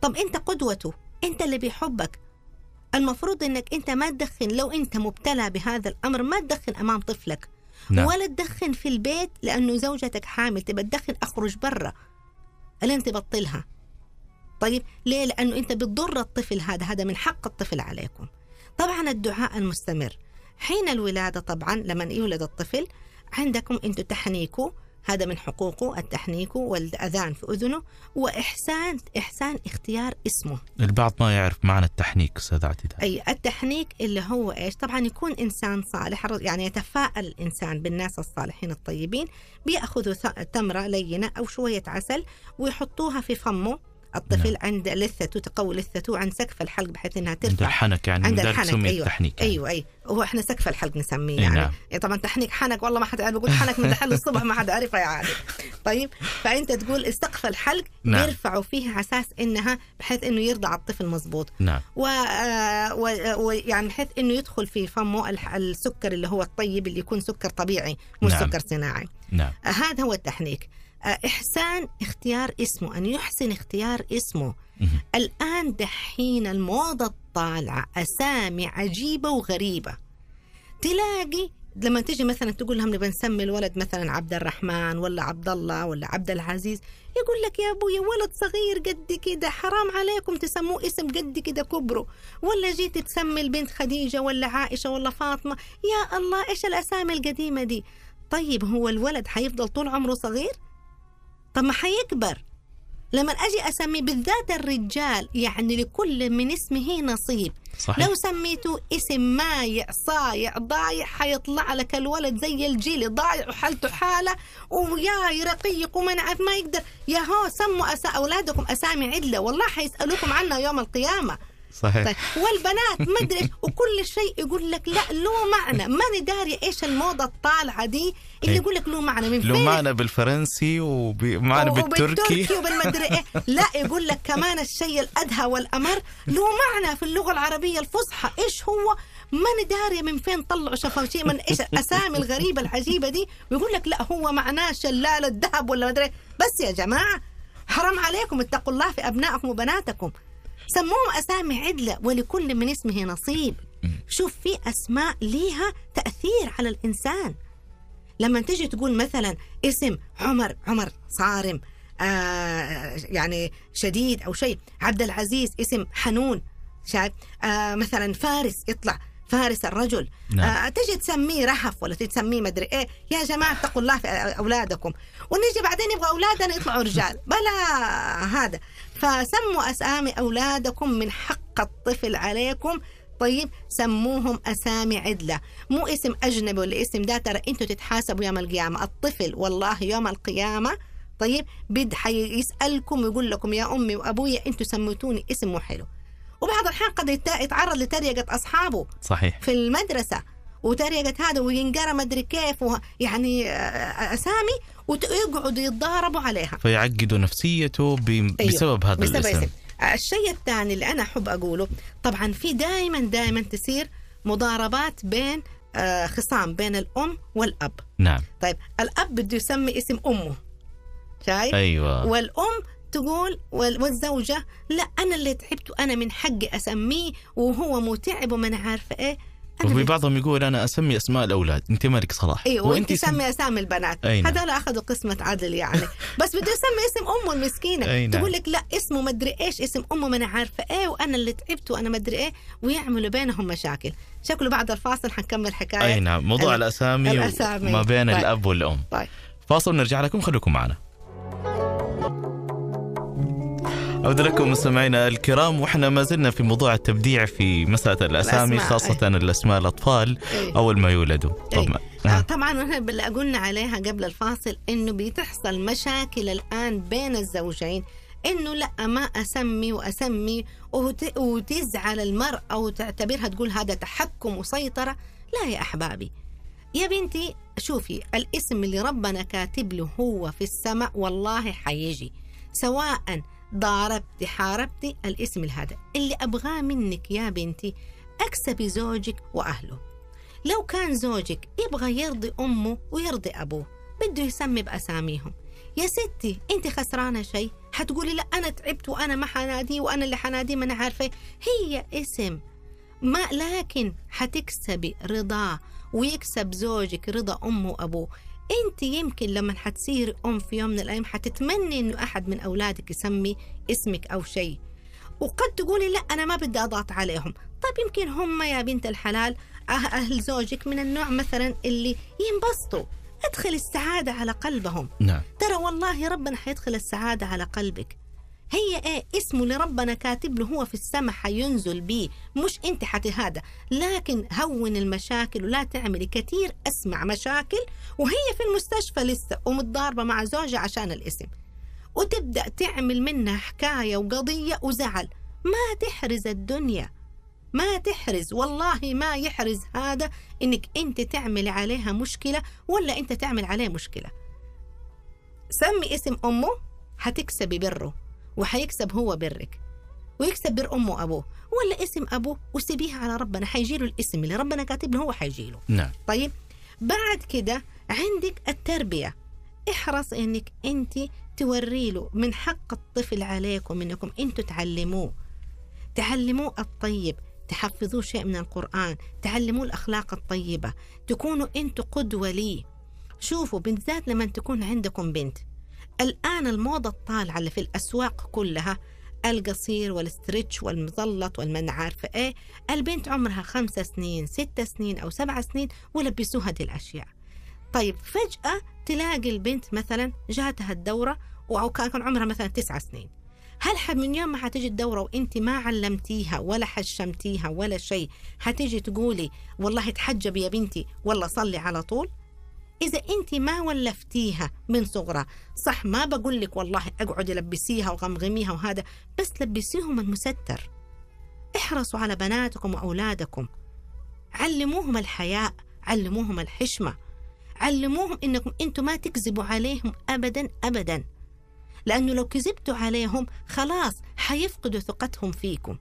طب أنت قدوته أنت اللي بيحبك المفروض أنك أنت ما تدخن لو أنت مبتلى بهذا الأمر ما تدخن أمام طفلك نعم. ولا تدخن في البيت لانه زوجتك حامل تبى تدخن اخرج برا الين تبطلها طيب ليه لانه انت بتضر الطفل هذا هذا من حق الطفل عليكم طبعا الدعاء المستمر حين الولاده طبعا لما يولد الطفل عندكم انتم تحنيكوا هذا من حقوقه التحنيك والأذان في أذنه وإحسان إحسان اختيار اسمه البعض ما يعرف معنى التحنيك أستاذ عتيدة أي التحنيك اللي هو إيش طبعا يكون إنسان صالح يعني يتفاءل الإنسان بالناس الصالحين الطيبين بيأخذوا تمرة لينة أو شوية عسل ويحطوها في فمه الطفل نعم. عند لثته تقوي لثته عند سقف الحلق بحيث انها ترفع عند الحنك يعني عند الحنك أيوة. التحنيك يعني. ايوه ايوه هو احنا سقف الحلق نسميه إيه، يعني نعم. إيه، طبعا تحنيك حنك والله ما حد انا يعني بقول حنك من تحل الصبح ما حد عارفها يعني طيب فانت تقول سقف الحلق نعم. يرفعوا فيه على اساس انها بحيث انه يرضع الطفل مضبوط نعم ويعني آه، و... و... يعني بحيث انه يدخل في فمه السكر اللي هو الطيب اللي يكون سكر طبيعي مش نعم. سكر صناعي نعم. هذا هو التحنيك آه، إحسان اختيار اسمه أن يحسن اختيار اسمه الآن دحين الموضة طالعة أسامي عجيبة وغريبة تلاقي لما تجي مثلا تقول لهم نبي نسمي الولد مثلا عبد الرحمن ولا عبد الله ولا عبد العزيز يقول لك يا ابوي ولد صغير قد كده حرام عليكم تسموه اسم قد كده كبره ولا جيت تسمي البنت خديجه ولا عائشه ولا فاطمه يا الله ايش الاسامي القديمه دي طيب هو الولد حيفضل طول عمره صغير طب ما حيكبر لما اجي اسميه بالذات الرجال يعني لكل من اسمه نصيب صحيح. لو سميته اسم مايع صايع ضايع حيطلع لك الولد زي الجيل ضايع وحالته حاله ويا رقيق وما نعرف ما يقدر يا هو سموا أسا اولادكم اسامي عدله والله حيسالوكم عنها يوم القيامه صحيح طيب. والبنات ما ادري وكل شيء يقول لك لا له معنى ماني داري ايش الموضه الطالعه دي اللي إيه. يقول لك له معنى من فين له معنى بالفرنسي ومعنى بالتركي [LAUGHS] وبالمدري ايه لا يقول لك كمان الشيء الادهى والامر له معنى في اللغه العربيه الفصحى ايش هو ماني داري من فين طلعوا شفاشي من ايش الاسامي الغريبه العجيبه دي ويقول لك لا هو معناه شلال الذهب ولا مدري إيه. بس يا جماعه حرام عليكم اتقوا الله في ابنائكم وبناتكم سموهم أسامي عدلة ولكل من اسمه نصيب شوف في أسماء ليها تأثير على الإنسان لما تجي تقول مثلا اسم عمر عمر صارم آه يعني شديد أو شيء عبد العزيز اسم حنون شايف آه مثلا فارس يطلع فارس الرجل نعم. آه، تجي تسميه رحف ولا تجي تسميه مدري ايه يا جماعه اتقوا الله في اولادكم ونجي بعدين يبغى اولادنا يطلعوا رجال بلا هذا فسموا اسامي اولادكم من حق الطفل عليكم طيب سموهم اسامي عدله مو اسم اجنبي ولا اسم ده ترى انتوا تتحاسبوا يوم القيامه الطفل والله يوم القيامه طيب بد حيسالكم ويقول لكم يا امي وابويا انتوا سميتوني اسم مو حلو وبعض الأحيان قد يتعرض لتريقة أصحابه صحيح في المدرسة وتريقة هذا وينقرى مدري كيف يعني آه، آه، أسامي ويقعدوا يتضاربوا عليها فيعقدوا نفسيته أيوه، بسبب أيوه. هذا بسبب الاسم الشيء الثاني اللي أنا أحب أقوله طبعا في دائما دائما تصير مضاربات بين آه، خصام بين الأم والأب نعم طيب الأب بده يسمي اسم أمه شايف؟ أيوة والأم تقول والزوجة لا أنا اللي تعبت أنا من حقي أسميه وهو متعب وما عارفة إيه أنا وفي بعضهم يقول انا اسمي اسماء الاولاد انت مالك صلاح ايوه وانت سمي اسامي البنات نعم. هذول اخذوا قسمه عدل يعني [LAUGHS] بس بده يسمي اسم امه المسكينه أي نعم. تقول لك لا اسمه ما ادري ايش اسم امه ما انا عارفه ايه وانا اللي تعبت وانا ما ادري ايه ويعملوا بينهم مشاكل شكله بعد الفاصل حنكمل حكايه اي نعم موضوع الاسامي, الأسامي. ما بين طيب. الاب والام طيب. فاصل نرجع لكم خليكم معنا عود لكم مستمعينا الكرام واحنا ما زلنا في موضوع التبديع في مساله الاسامي الأسماء. خاصه أي. الاسماء الاطفال أي. اول ما يولدوا إيه. طبعا آه،, آه. طبعا احنا قلنا عليها قبل الفاصل انه بتحصل مشاكل الان بين الزوجين انه لا ما اسمي واسمي وتزعل المراه وتعتبرها تقول هذا تحكم وسيطره لا يا احبابي يا بنتي شوفي الاسم اللي ربنا كاتب له هو في السماء والله حيجي سواء ضاربتي حاربتي الاسم الهذا اللي أبغاه منك يا بنتي أكسبي زوجك وأهله لو كان زوجك يبغى يرضي أمه ويرضي أبوه بده يسمي بأساميهم يا ستي أنت خسرانة شيء حتقولي لا أنا تعبت وأنا ما حنادي وأنا اللي حنادي ما أنا عارفة هي اسم ما لكن حتكسبي رضاه ويكسب زوجك رضا أمه وأبوه انت يمكن لما حتصيري ام في يوم من الايام حتتمني انه احد من اولادك يسمي اسمك او شيء وقد تقولي لا انا ما بدي اضغط عليهم طيب يمكن هم يا بنت الحلال أه، اهل زوجك من النوع مثلا اللي ينبسطوا ادخل السعاده على قلبهم نعم. ترى والله ربنا حيدخل السعاده على قلبك هي ايه اسمه اللي ربنا كاتب له هو في السماء حينزل بيه مش انت حتي هذا لكن هون المشاكل ولا تعملي كثير اسمع مشاكل وهي في المستشفى لسه ومتضاربه مع زوجها عشان الاسم وتبدا تعمل منها حكايه وقضيه وزعل ما تحرز الدنيا ما تحرز والله ما يحرز هذا انك انت تعمل عليها مشكله ولا انت تعمل عليه مشكله سمي اسم امه حتكسبي بره وحيكسب هو برك ويكسب بر امه وابوه ولا اسم ابوه وسيبيها على ربنا حيجيله الاسم اللي ربنا كاتب له هو حيجيله نعم طيب بعد كده عندك التربيه احرص انك انت توري له من حق الطفل عليكم انكم انتم تعلموه تعلموه الطيب تحفظوه شيء من القرآن تعلموه الأخلاق الطيبة تكونوا أنتوا قدوة ليه شوفوا بالذات لما تكون عندكم بنت الآن الموضة الطالعة اللي في الأسواق كلها القصير والستريتش والمظلط والمن عارفة إيه البنت عمرها خمسة سنين ستة سنين أو سبعة سنين ولبسوها دي الأشياء طيب فجأة تلاقي البنت مثلا جاتها الدورة أو كان عمرها مثلا تسعة سنين هل من يوم ما حتيجي الدورة وانت ما علمتيها ولا حشمتيها ولا شيء حتيجي تقولي والله تحجبي يا بنتي والله صلي على طول إذا أنت ما ولفتيها من صغرها صح ما بقول لك والله أقعد لبسيها وغمغميها وهذا بس لبسيهم المستر احرصوا على بناتكم وأولادكم علموهم الحياء علموهم الحشمة علموهم إنكم أنتم ما تكذبوا عليهم أبدا أبدا لأنه لو كذبتوا عليهم خلاص حيفقدوا ثقتهم فيكم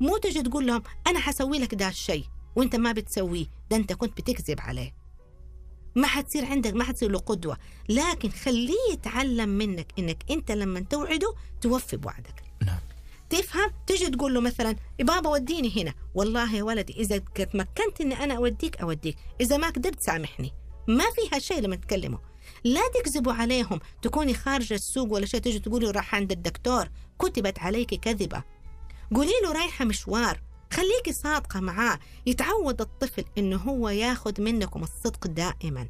مو تجي تقول لهم أنا حسوي لك ده الشيء وانت ما بتسويه ده انت كنت بتكذب عليه ما حتصير عندك ما حتصير له قدوة لكن خليه يتعلم منك انك انت لما توعده توفي بوعدك نعم تفهم تجي تقول له مثلا بابا وديني هنا والله يا ولدي اذا تمكنت اني انا اوديك اوديك اذا ما قدرت سامحني ما فيها شيء لما تكلمه لا تكذبوا عليهم تكوني خارجة السوق ولا شيء تجي تقولي راح عند الدكتور كتبت عليك كذبة قولي له رايحة مشوار خليكي صادقة معاه يتعود الطفل إنه هو ياخد منكم الصدق دائما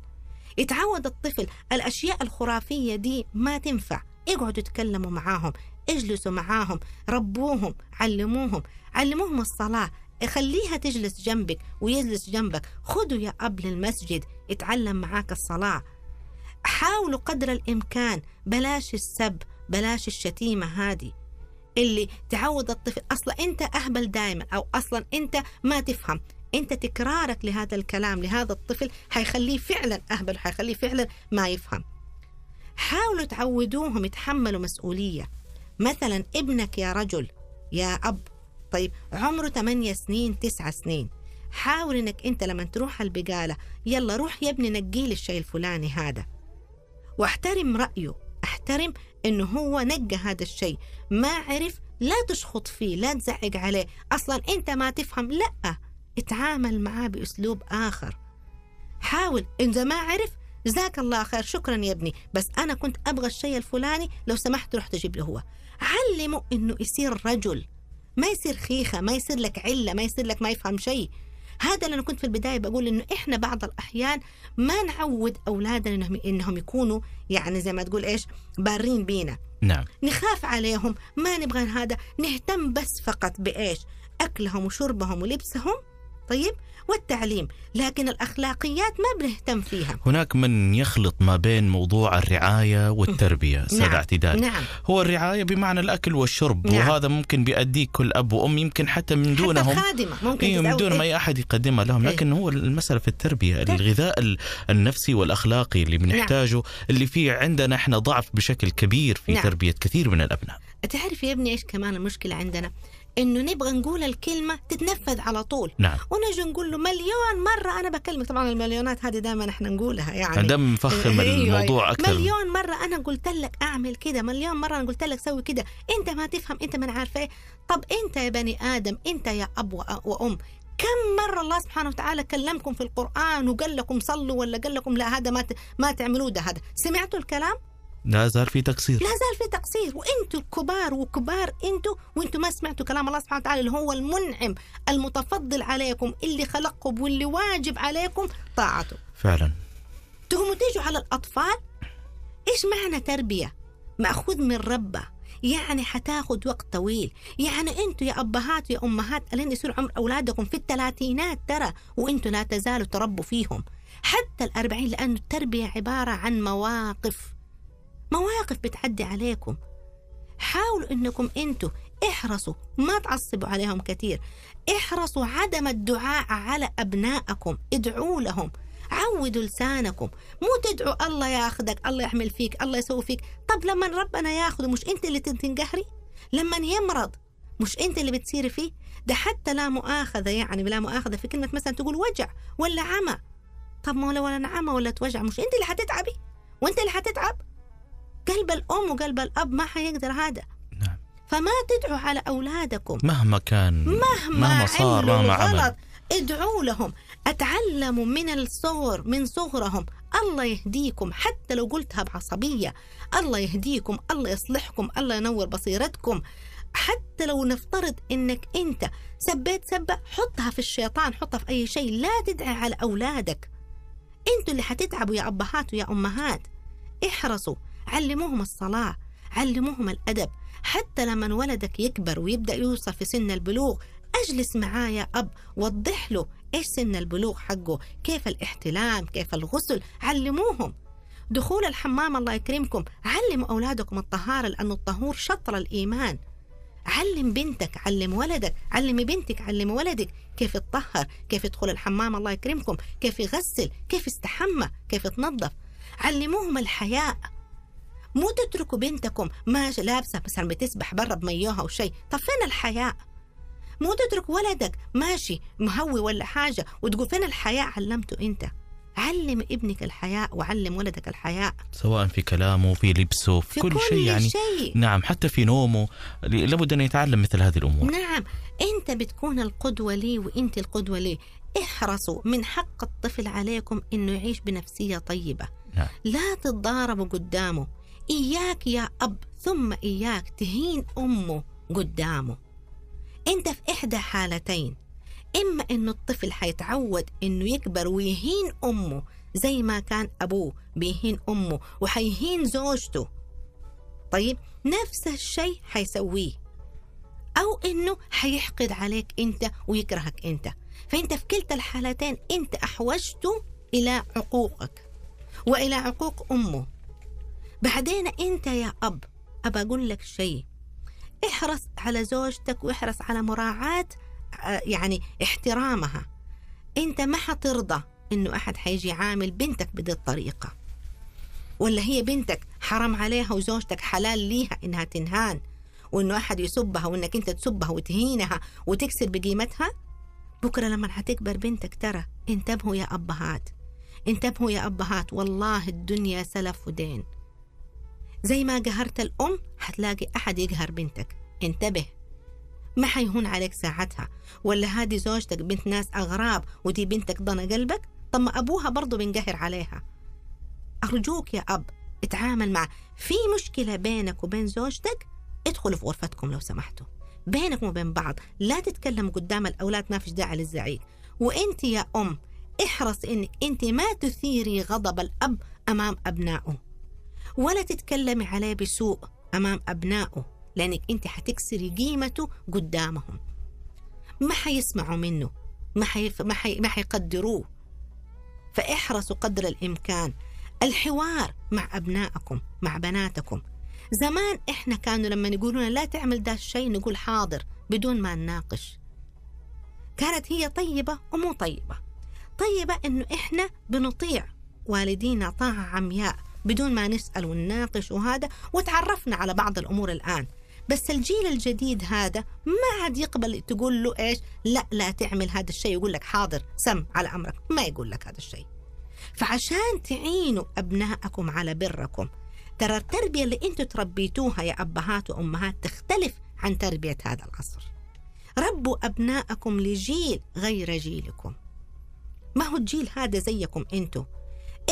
يتعود الطفل الأشياء الخرافية دي ما تنفع اقعدوا تكلموا معاهم اجلسوا معاهم ربوهم علموهم علموهم الصلاة خليها تجلس جنبك ويجلس جنبك خذوا يا أب للمسجد اتعلم معاك الصلاة حاولوا قدر الإمكان بلاش السب بلاش الشتيمة هذه اللي تعود الطفل اصلا انت اهبل دائما او اصلا انت ما تفهم انت تكرارك لهذا الكلام لهذا الطفل حيخليه فعلا اهبل حيخليه فعلا ما يفهم حاولوا تعودوهم يتحملوا مسؤوليه مثلا ابنك يا رجل يا اب طيب عمره 8 سنين 9 سنين حاول انك انت لما تروح البقاله يلا روح يا ابني لي الشيء الفلاني هذا واحترم رايه احترم انه هو نقى هذا الشيء ما عرف لا تشخط فيه لا تزعق عليه اصلا انت ما تفهم لا اتعامل معاه باسلوب اخر حاول اذا ما عرف جزاك الله خير شكرا يا ابني بس انا كنت ابغى الشيء الفلاني لو سمحت روح تجيب له هو علمه انه يصير رجل ما يصير خيخه ما يصير لك عله ما يصير لك ما يفهم شيء هذا اللي انا كنت في البدايه بقول انه احنا بعض الاحيان ما نعود اولادنا انهم انهم يكونوا يعني زي ما تقول ايش بارين بينا نعم نخاف عليهم ما نبغى هذا نهتم بس فقط بايش اكلهم وشربهم ولبسهم طيب والتعليم لكن الأخلاقيات ما بنهتم فيها هناك من يخلط ما بين موضوع الرعاية والتربية نعم، سادة نعم. اعتدال نعم. هو الرعاية بمعنى الأكل والشرب نعم. وهذا ممكن بيأديه كل أب وأم يمكن حتى من دونهم حتى خادمة ممكن إيه من دون ما إيه. أي أحد يقدمها لهم إيه؟ لكن هو المسألة في التربية نعم. الغذاء النفسي والأخلاقي اللي بنحتاجه نعم. اللي فيه عندنا احنا ضعف بشكل كبير في نعم. تربية كثير من الأبناء تعرف يا ابني إيش كمان المشكلة عندنا انه نبغى نقول الكلمه تتنفذ على طول نعم ونجي نقول له مليون مره انا بكلمك طبعا المليونات هذه دائما احنا نقولها يعني دم مفخم إيه، إيه، إيه، الموضوع اكثر مليون مره انا قلت لك اعمل كده مليون مره انا قلت لك سوي كده انت ما تفهم انت ما عارفه ايه طب انت يا بني ادم انت يا اب وام كم مرة الله سبحانه وتعالى كلمكم في القرآن وقال لكم صلوا ولا قال لكم لا هذا ما ما تعملوه ده هذا سمعتوا الكلام لا زال في تقصير لا زال في تقصير وانتم الكبار وكبار انتم وانتم ما سمعتوا كلام الله سبحانه وتعالى اللي هو المنعم المتفضل عليكم اللي خلقكم واللي واجب عليكم طاعته فعلا تقوموا تيجوا على الاطفال ايش معنى تربيه ماخوذ من ربه يعني حتاخذ وقت طويل يعني انتوا يا ابهات يا امهات الين يصير عمر اولادكم في الثلاثينات ترى وانتوا لا تزالوا تربوا فيهم حتى الأربعين لأن التربية عبارة عن مواقف مواقف بتعدي عليكم حاولوا انكم انتوا احرصوا ما تعصبوا عليهم كثير احرصوا عدم الدعاء على ابنائكم ادعوا لهم عودوا لسانكم مو تدعوا الله ياخذك الله يحمل فيك الله يسوي فيك طب لما ربنا ياخذه مش انت اللي تنقهري لما يمرض مش انت اللي بتصيري فيه ده حتى لا مؤاخذة يعني بلا مؤاخذة في كلمة مثلا تقول وجع ولا عمى طب ما لو انا عمى ولا توجع مش انت اللي حتتعبي وانت اللي حتتعب قلب الأم وقلب الأب ما حيقدر هذا نعم. فما تدعوا على أولادكم مهما كان مهما, مهما صار مهما عمل ادعوا لهم اتعلموا من الصغر من صغرهم الله يهديكم حتى لو قلتها بعصبيه الله يهديكم الله يصلحكم الله ينور بصيرتكم حتى لو نفترض انك انت سبيت سبه حطها في الشيطان حطها في اي شيء لا تدعي على اولادك انتوا اللي حتتعبوا يا ابهات ويا امهات احرصوا علموهم الصلاة علموهم الأدب حتى لما ولدك يكبر ويبدأ يوصل في سن البلوغ أجلس معاه يا أب وضح له إيش سن البلوغ حقه كيف الاحتلام كيف الغسل علموهم دخول الحمام الله يكرمكم علم أولادكم الطهارة لأن الطهور شطر الإيمان علم بنتك علم ولدك علم بنتك علم ولدك كيف يتطهر كيف يدخل الحمام الله يكرمكم كيف يغسل كيف يستحمى كيف يتنظف علموهم الحياء مو تتركوا بنتكم ما لابسه مثلا بتسبح برا بميوها وشيء طب فين الحياء مو تترك ولدك ماشي مهوي ولا حاجه وتقول فين الحياء علمته انت علم ابنك الحياء وعلم ولدك الحياء سواء في كلامه في لبسه في, في كل, كل شيء يعني شيء. نعم حتى في نومه لابد ان يتعلم مثل هذه الامور نعم انت بتكون القدوه لي وانت القدوه لي احرصوا من حق الطفل عليكم انه يعيش بنفسيه طيبه نعم. لا تتضاربوا قدامه إياك يا أب ثم إياك تهين أمه قدامه أنت في إحدى حالتين إما إنه الطفل حيتعود إنه يكبر ويهين أمه زي ما كان أبوه بيهين أمه وحيهين زوجته طيب نفس الشيء حيسويه أو إنه حيحقد عليك أنت ويكرهك أنت فأنت في كلتا الحالتين أنت أحوجته إلى عقوقك وإلى عقوق أمه بعدين أنت يا أب أبى أقول لك شيء احرص على زوجتك واحرص على مراعاة آه، يعني احترامها أنت ما حترضى إنه أحد حيجي يعامل بنتك بهذه الطريقة ولا هي بنتك حرام عليها وزوجتك حلال ليها إنها تنهان وإنه أحد يسبها وإنك أنت تسبها وتهينها وتكسر بقيمتها بكرة لما حتكبر بنتك ترى انتبهوا يا أبهات انتبهوا يا أبهات والله الدنيا سلف ودين زي ما قهرت الأم حتلاقي أحد يقهر بنتك انتبه ما حيهون عليك ساعتها ولا هذه زوجتك بنت ناس أغراب ودي بنتك ضنا قلبك طب ما أبوها برضه بنقهر عليها أرجوك يا أب اتعامل مع في مشكلة بينك وبين زوجتك ادخلوا في غرفتكم لو سمحتوا بينكم وبين بعض لا تتكلم قدام الأولاد ما فيش داعي للزعيق وانت يا أم احرص انك انت ما تثيري غضب الأب أمام أبنائه ولا تتكلمي عليه بسوء أمام أبنائه لأنك أنت حتكسري قيمته قدامهم ما حيسمعوا منه ما حيف... ما, حي... ما حيقدروه فاحرصوا قدر الإمكان الحوار مع أبنائكم مع بناتكم زمان إحنا كانوا لما يقولون لا تعمل ده الشيء نقول حاضر بدون ما نناقش كانت هي طيبة ومو طيبة طيبة إنه إحنا بنطيع والدينا طاعة عمياء بدون ما نسأل ونناقش وهذا وتعرفنا على بعض الأمور الآن بس الجيل الجديد هذا ما عاد يقبل تقول له ايش لا لا تعمل هذا الشيء يقول لك حاضر سم على امرك ما يقول لك هذا الشيء فعشان تعينوا ابنائكم على بركم ترى التربيه اللي انتم تربيتوها يا ابهات وامهات تختلف عن تربيه هذا العصر ربوا ابنائكم لجيل غير جيلكم ما هو الجيل هذا زيكم انتم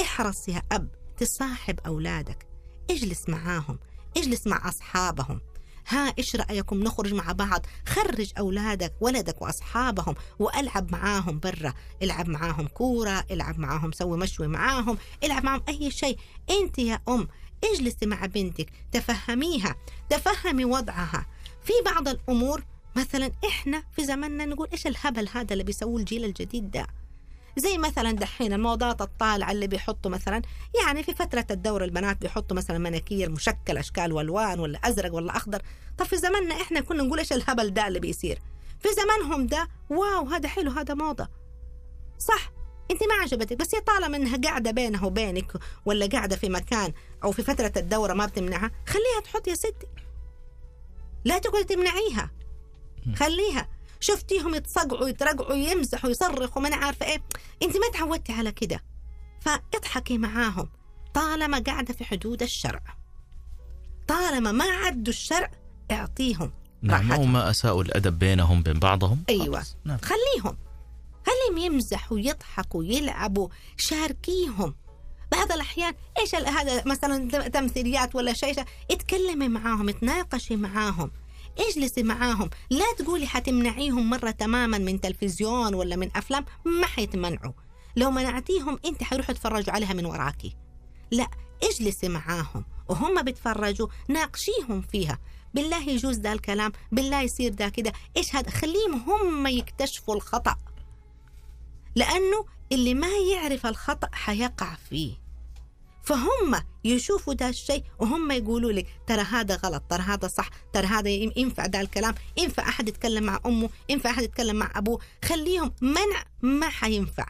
احرص يا اب تصاحب أولادك اجلس معاهم اجلس مع أصحابهم ها ايش رايكم نخرج مع بعض خرج اولادك ولدك واصحابهم والعب معاهم برا العب معاهم كوره العب معاهم سوي مشوي معاهم العب معاهم اي شيء انت يا ام اجلسي مع بنتك تفهميها تفهمي وضعها في بعض الامور مثلا احنا في زمننا نقول ايش الهبل هذا اللي بيسووه الجيل الجديد ده زي مثلا دحين الموضات الطالعه اللي بيحطوا مثلا يعني في فتره الدور البنات بيحطوا مثلا مناكير مشكل اشكال والوان ولا ازرق ولا اخضر طب في زماننا احنا كنا نقول ايش الهبل ده اللي بيصير في زمانهم ده واو هذا حلو هذا موضه صح انت ما عجبتك بس هي طالما انها قاعده بينها وبينك ولا قاعده في مكان او في فتره الدوره ما بتمنعها خليها تحط يا ستي لا تقعدي تمنعيها خليها شفتيهم يتصقعوا يترقعوا يمزحوا يصرخوا ما انا عارفه ايه انت ما تعودتي على كده فاضحكي معاهم طالما قاعده في حدود الشرع طالما ما عدوا الشرع اعطيهم نعم ما اساءوا الادب بينهم بين بعضهم ايوه نعم. خليهم خليهم يمزحوا يضحكوا يلعبوا شاركيهم بعض الاحيان ايش هذا مثلا تمثيليات ولا شيء اتكلمي معاهم تناقشي معاهم اجلسي معاهم لا تقولي حتمنعيهم مرة تماما من تلفزيون ولا من أفلام ما حيتمنعوا لو منعتيهم أنت حيروحوا يتفرجوا عليها من وراكي لا اجلسي معاهم وهم بيتفرجوا ناقشيهم فيها بالله يجوز ذا الكلام بالله يصير ذا كده ايش هذا خليهم هم يكتشفوا الخطأ لأنه اللي ما يعرف الخطأ حيقع فيه فهم يشوفوا ده الشيء وهم يقولوا لك ترى هذا غلط ترى هذا صح ترى هذا ينفع ده الكلام ينفع أحد يتكلم مع أمه ينفع أحد يتكلم مع أبوه خليهم منع ما حينفع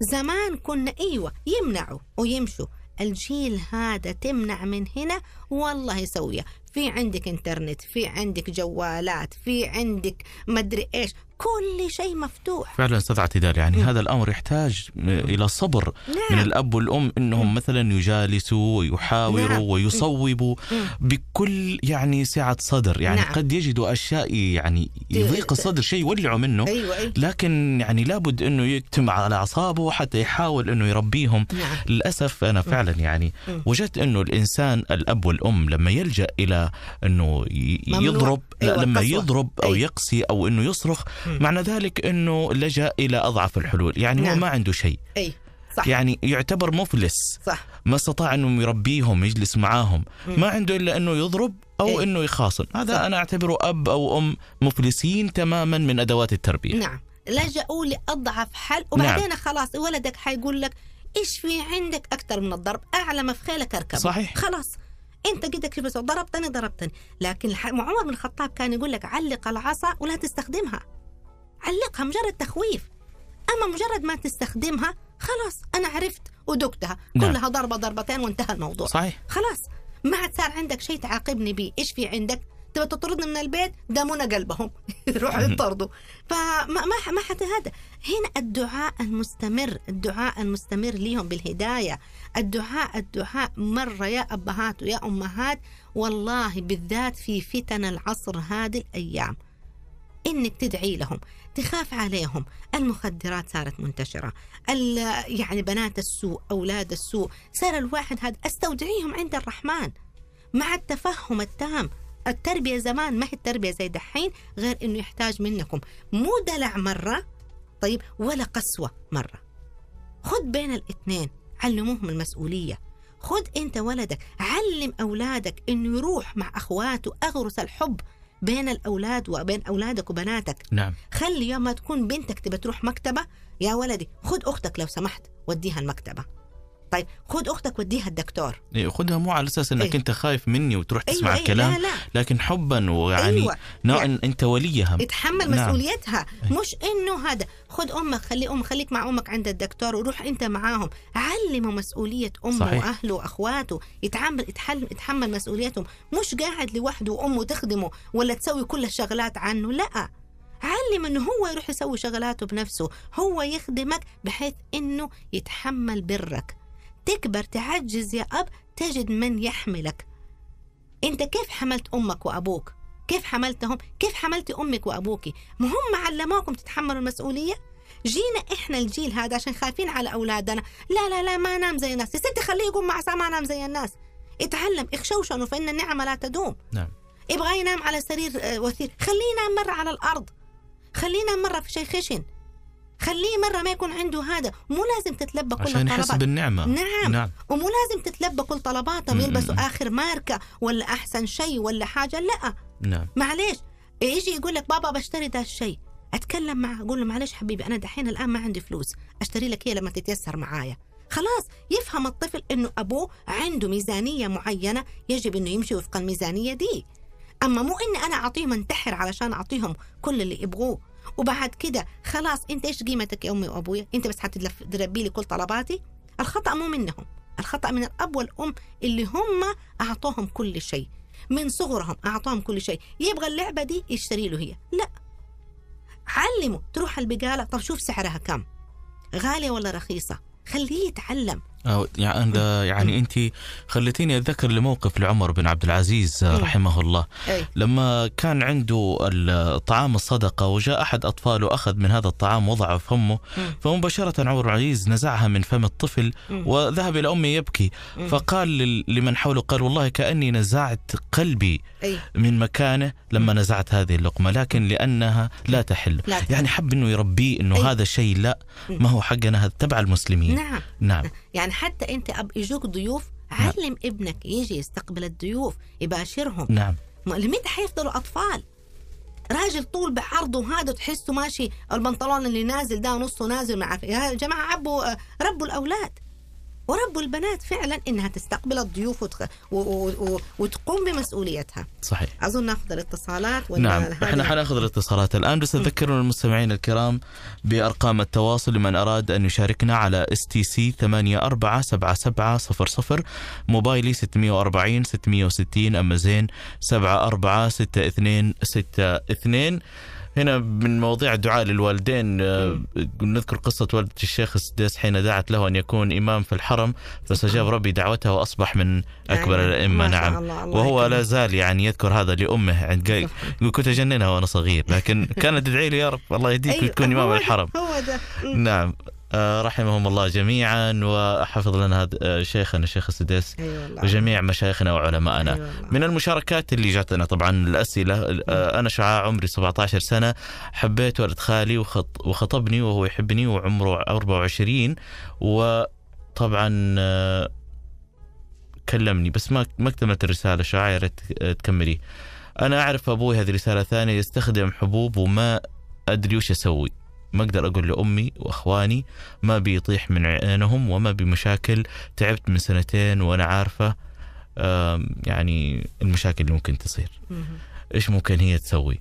زمان كنا أيوة يمنعوا ويمشوا الجيل هذا تمنع من هنا والله يسويها في عندك انترنت في عندك جوالات في عندك مدري ايش كل شيء مفتوح فعلا استاذ اعتدال يعني م. نعم. هذا الامر يحتاج الى صبر نعم. من الاب والام انهم م. نعم. مثلا يجالسوا ويحاوروا نعم. ويصوبوا م. نعم. بكل يعني سعه صدر يعني نعم. قد يجدوا اشياء يعني يضيق الصدر شيء يولعوا منه أيوة أيوة. لكن يعني لابد انه يكتم على اعصابه حتى يحاول انه يربيهم نعم. للاسف انا فعلا يعني وجدت انه الانسان الاب والام لما يلجا الى انه يضرب أيوة لما يضرب او أيوة. يقسي او انه يصرخ معنى ذلك أنه لجأ إلى أضعف الحلول يعني نعم. هو ما عنده شيء أي. صح. يعني يعتبر مفلس صح. ما استطاع انه يربيهم يجلس معاهم م. ما عنده الا انه يضرب او إيه؟ انه يخاصم هذا صح. انا اعتبره اب او ام مفلسين تماما من ادوات التربيه نعم لجأوا لأضعف حل نعم. وبعدين نعم. خلاص ولدك حيقول لك ايش في عندك اكثر من الضرب اعلى ما في خيلك اركب صحيح خلاص انت قدك بس ضربتني ضربتني لكن عمر بن الخطاب كان يقول لك علق العصا ولا تستخدمها علقها مجرد تخويف أما مجرد ما تستخدمها خلاص أنا عرفت ودقتها نعم. كلها ضربة ضربتين وانتهى الموضوع صحيح خلاص ما عاد صار عندك شيء تعاقبني بيه إيش في عندك تبغى تطردني من البيت دامونا قلبهم يروحوا [LAUGHS] يطردوا فما ما ما حتى هذا هنا الدعاء المستمر الدعاء المستمر ليهم بالهدايه الدعاء الدعاء مره يا ابهات ويا امهات والله بالذات في فتن العصر هذه الايام انك تدعي لهم تخاف عليهم المخدرات صارت منتشرة يعني بنات السوء أولاد السوء صار الواحد هذا استودعيهم عند الرحمن مع التفهم التام التربية زمان ما هي التربية زي دحين غير أنه يحتاج منكم مو دلع مرة طيب ولا قسوة مرة خذ بين الاثنين علموهم المسؤولية خذ أنت ولدك علم أولادك أنه يروح مع أخواته أغرس الحب بين الاولاد وبين اولادك وبناتك نعم خلي يوم ما تكون بنتك تبى تروح مكتبه يا ولدي خذ اختك لو سمحت وديها المكتبه طيب خد اختك وديها الدكتور إيه خدها مو على اساس انك إيه؟ انت خايف مني وتروح أيوة تسمع أيوة الكلام لا لا. لكن حبا ويعني أيوة. نوع يعني انت وليها اتحمل نعم. مسؤوليتها أيوة. مش انه هذا خد امك خلي ام خليك مع امك عند الدكتور وروح انت معاهم علمه مسؤوليه امه صحيح. واهله واخواته يتعامل يتحمل يتحمل مسؤوليتهم مش قاعد لوحده وامه تخدمه ولا تسوي كل الشغلات عنه لا علم انه هو يروح يسوي شغلاته بنفسه هو يخدمك بحيث انه يتحمل برك تكبر تعجز يا أب تجد من يحملك أنت كيف حملت أمك وأبوك كيف حملتهم كيف حملت أمك وأبوكي ما هم علموكم تتحملوا المسؤولية جينا إحنا الجيل هذا عشان خايفين على أولادنا لا لا لا ما نام زي الناس يا ستي خليه يقوم مع ساعة ما نام زي الناس اتعلم اخشوشنوا فإن النعمة لا تدوم نعم يبغى ينام على سرير آه، وثير خليه ينام مرة على الأرض خليه ينام مرة في شيء خشن خليه مرة ما يكون عنده هذا مو لازم تتلبى كل عشان الطلبات عشان يحس بالنعمة نعم, نعم. ومو لازم تتلبى كل طلباتهم يلبسوا آخر ماركة ولا أحسن شيء ولا حاجة لا نعم معليش يجي يقول لك بابا بشتري ذا الشيء اتكلم معه اقول له معلش حبيبي انا دحين الان ما عندي فلوس اشتري لك هي لما تتيسر معايا خلاص يفهم الطفل انه ابوه عنده ميزانيه معينه يجب انه يمشي وفق الميزانيه دي اما مو اني انا اعطيهم انتحر علشان اعطيهم كل اللي يبغوه وبعد كده خلاص انت ايش قيمتك يا امي وابويا انت بس حتدربي لي كل طلباتي الخطا مو منهم الخطا من الاب والام اللي هم اعطوهم كل شيء من صغرهم اعطوهم كل شيء يبغى اللعبه دي يشتري له هي لا علمه تروح البقاله طب شوف سعرها كم غاليه ولا رخيصه خليه يتعلم يعني, يعني انت خليتيني اتذكر لموقف لعمر بن عبد العزيز رحمه الله لما كان عنده طعام الصدقه وجاء احد اطفاله اخذ من هذا الطعام وضعه في فمه فمباشره عمر العزيز نزعها من فم الطفل وذهب الى امه يبكي فقال لمن حوله قال والله كاني نزعت قلبي من مكانه لما نزعت هذه اللقمه لكن لانها لا تحل يعني حب انه يربيه انه هذا الشيء لا ما هو حقنا هذا تبع المسلمين نعم نعم يعني حتى انت اب اجوك ضيوف نعم. علم نعم. ابنك يجي يستقبل الضيوف يباشرهم نعم لمتى حيفضلوا اطفال راجل طول بعرضه هذا تحسه ماشي البنطلون اللي نازل ده نصه نازل ما عارف يا جماعه عبوا آه، ربوا الاولاد ورب البنات فعلا انها تستقبل الضيوف وتخ... و... و... وتقوم بمسؤوليتها صحيح اظن ناخذ الاتصالات ولا نعم احنا حناخذ الاتصالات الان بس اذكر المستمعين الكرام بارقام التواصل لمن اراد ان يشاركنا على اس تي سي 847700 موبايلي 640 660 اما زين 746262 هنا من مواضيع الدعاء للوالدين آه، نذكر قصة والدة الشيخ السديس حين دعت له أن يكون إمام في الحرم فاستجاب ربي دعوتها وأصبح من أكبر يعني الأئمة نعم الله الله وهو لا زال يعني يذكر هذا لأمه عند كنت أجننها وأنا صغير لكن كانت تدعي لي يا رب الله يهديك أيوه تكون إمام الحرم هو ده نعم آه، رحمهم الله جميعا وحفظ لنا آه، شيخنا الشيخ السديس أيوة وجميع مشايخنا وعلمائنا أيوة من المشاركات اللي جاتنا طبعا الأسئلة آه، أنا شعاع عمري 17 سنة حبيت ولد خالي وخطبني وهو يحبني وعمره 24 وطبعا كلمني بس ما ما اكتملت الرسالة شعاعي تكملي أنا أعرف أبوي هذه رسالة ثانية يستخدم حبوب وما أدري وش أسوي ما اقدر اقول لامي واخواني ما بيطيح من عينهم وما بمشاكل تعبت من سنتين وانا عارفه يعني المشاكل اللي ممكن تصير ايش ممكن هي تسوي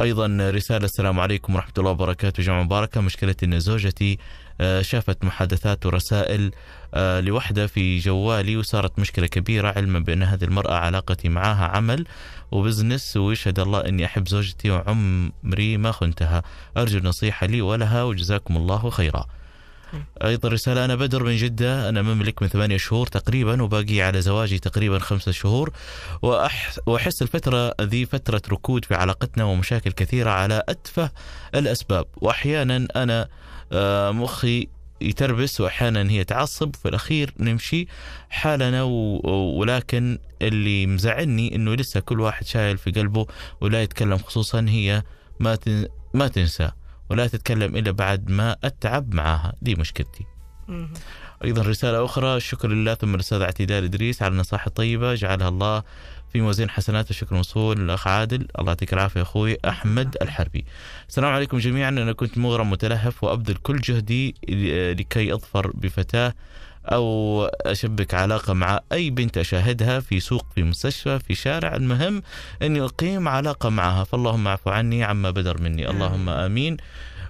ايضا رساله السلام عليكم ورحمه الله وبركاته جمعه مباركه مشكلتي ان زوجتي آه، شافت محادثات ورسائل آه، لوحده في جوالي وصارت مشكله كبيره علما بان هذه المراه علاقتي معها عمل وبزنس ويشهد الله أني أحب زوجتي وعمري ما خنتها أرجو النصيحة لي ولها وجزاكم الله خيرا طيب. أيضا رسالة أنا بدر من جدة أنا مملك من ثمانية شهور تقريبا وباقي على زواجي تقريبا خمسة شهور وأحس الفترة ذي فترة ركود في علاقتنا ومشاكل كثيرة على أتفه الأسباب وأحيانا أنا آه، مخي يتربس واحيانا هي تعصب في الاخير نمشي حالنا و... ولكن اللي مزعلني انه لسه كل واحد شايل في قلبه ولا يتكلم خصوصا هي ما تن... ما تنسى ولا تتكلم الا بعد ما اتعب معاها دي مشكلتي ايضا رساله اخرى الشكر لله ثم الاستاذ اعتدال ادريس على النصائح الطيبه جعلها الله في موازين حسنات الشكر موصول للاخ عادل الله يعطيك العافيه اخوي احمد الحربي السلام عليكم جميعا انا كنت مغرم متلهف وابذل كل جهدي لكي اظفر بفتاه او اشبك علاقه مع اي بنت اشاهدها في سوق في مستشفى في شارع المهم اني اقيم علاقه معها فاللهم اعفو عني عما بدر مني اللهم امين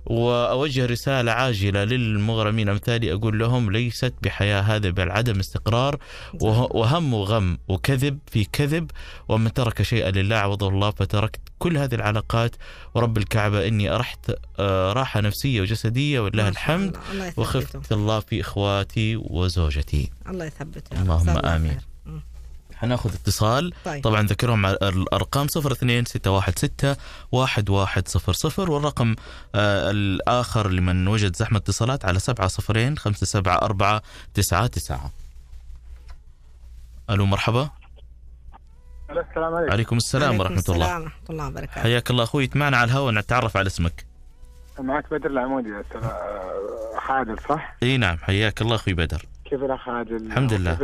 وأوجه رسالة عاجلة للمغرمين أمثالي أقول لهم ليست بحياة هذا بل عدم استقرار وهم وغم وكذب في كذب ومن ترك شيئا لله عوضه الله فتركت كل هذه العلاقات ورب الكعبة إني أرحت آه، راحة نفسية وجسدية ولله الحمد الله. الله وخفت الله في إخواتي وزوجتي الله يثبت اللهم آمين حناخذ اتصال طيب. طبعا ذكرهم على الارقام 02616 1100 والرقم آه الاخر لمن وجد زحمه اتصالات على 70 99 الو مرحبا السلام عليكم عليكم السلام ورحمه السلام الله ورحمه الله وبركاته حياك الله اخوي معنا على الهواء نتعرف على اسمك معك بدر العمودي آه، حادل صح؟ اي نعم حياك الله اخوي بدر كيف الاخ عادل؟ الحمد لله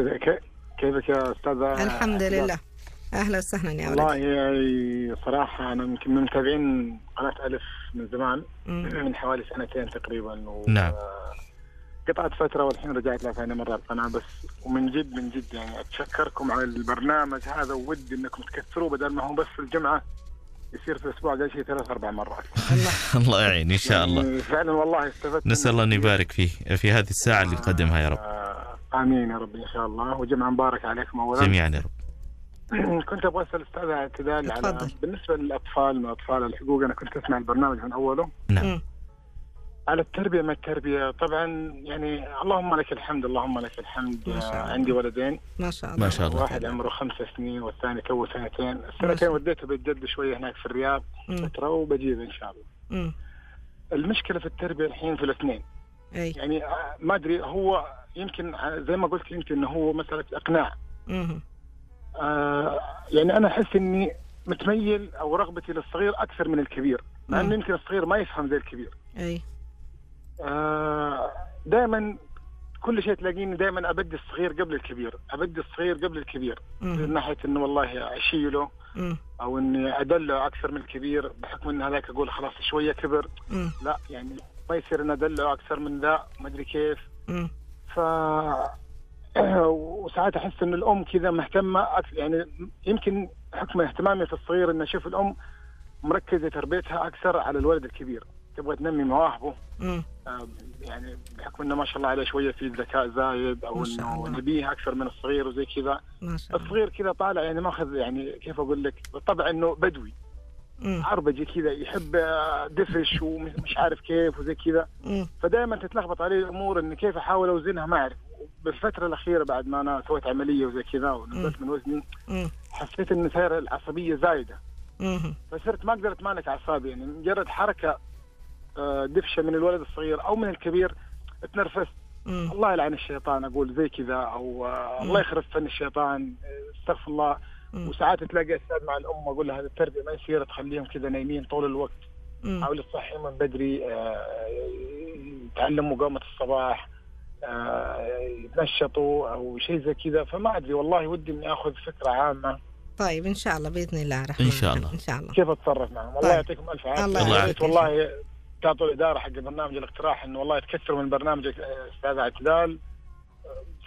كيفك يا استاذه الحمد لله اهلا وسهلا يا ولد والله صراحه انا يمكن من متابعين قناه الف من زمان من حوالي سنتين تقريبا و... نعم قطعت فتره والحين رجعت لها ثاني مره القناه بس ومن جد من جد يعني اتشكركم على البرنامج هذا وودي انكم تكثروه بدل ما هو بس في الجمعه يصير في الاسبوع جاي شيء ثلاث اربع مرات [LAUGHS] الله يعين ان شاء الله يعني فعلا والله استفدت نسال الله ان يبارك فيه في هذه الساعه اللي قدمها يا رب آه، امين يا رب ان شاء الله وجمعه مباركه عليكم اولا جميعا يا رب [CLEARS THROAT] كنت ابغى اسال استاذ اعتدال على بالنسبه للاطفال من اطفال الحقوق انا كنت اسمع البرنامج من اوله نعم على التربيه ما التربيه طبعا يعني اللهم لك الحمد اللهم لك الحمد ما شاء الله. عندي ولدين ما شاء الله ما شاء الله واحد عمره خمس سنين والثاني تو سنتين السنتين وديته بالجد شويه هناك في الرياض فتره وبجيبه ان شاء الله م. المشكله في التربيه الحين في الاثنين أي. يعني آه، ما ادري هو يمكن آه، زي ما قلت يمكن هو مساله اقناع آه يعني انا احس اني متميل او رغبتي للصغير اكثر من الكبير مع انه يمكن الصغير ما يفهم زي الكبير اي آه دائما كل شيء تلاقيني دائما ابدي الصغير قبل الكبير ابدي الصغير قبل الكبير من ناحيه انه والله اشيله مم. او اني ادله اكثر من الكبير بحكم ان هذاك اقول خلاص شويه كبر مم. لا يعني ما يصير ان ادلعه اكثر من ذا ما ادري كيف ف [CLEARS THROAT] وساعات احس ان الام كذا مهتمه أكثر يعني يمكن حكم اهتمامي في الصغير ان اشوف الام مركزه تربيتها اكثر على الولد الكبير تبغى تنمي مواهبه يعني بحكم انه ما شاء الله عليه شويه في ذكاء زايد او انه نبيه اكثر من الصغير وزي كذا الصغير كذا طالع يعني ماخذ يعني كيف اقول لك بالطبع انه بدوي عربجي كذا يحب آه، دفش ومش عارف كيف وزي كذا فدائما تتلخبط علي الامور اني كيف احاول اوزنها ما اعرف بالفتره الاخيره بعد ما انا سويت عمليه وزي كذا ونزلت من وزني حسيت ان صار العصبيه زايده فصرت ما قدرت مانك اعصابي يعني مجرد حركه آه، دفشه من الولد الصغير او من الكبير تنرفزت الله يلعن الشيطان اقول زي كذا او آه، الله يخرب فن الشيطان استغفر الله وساعات تلاقي استاذ مع الام اقول لها هذه التربيه ما يصير تخليهم كذا نايمين طول الوقت حاول تصحيهم من بدري يتعلموا آه، قامه الصباح آه، يتنشطوا او شيء زي كذا فما ادري والله ودي اني اخذ فكره عامه طيب ان شاء الله باذن الله رحمه ان شاء الله ان شاء الله كيف اتصرف معهم والله طيب. يعطيكم الف عافيه الله يعافيك والله تعطوا الاداره حق البرنامج الاقتراح انه والله تكثروا من برنامج آه، استاذ اعتدال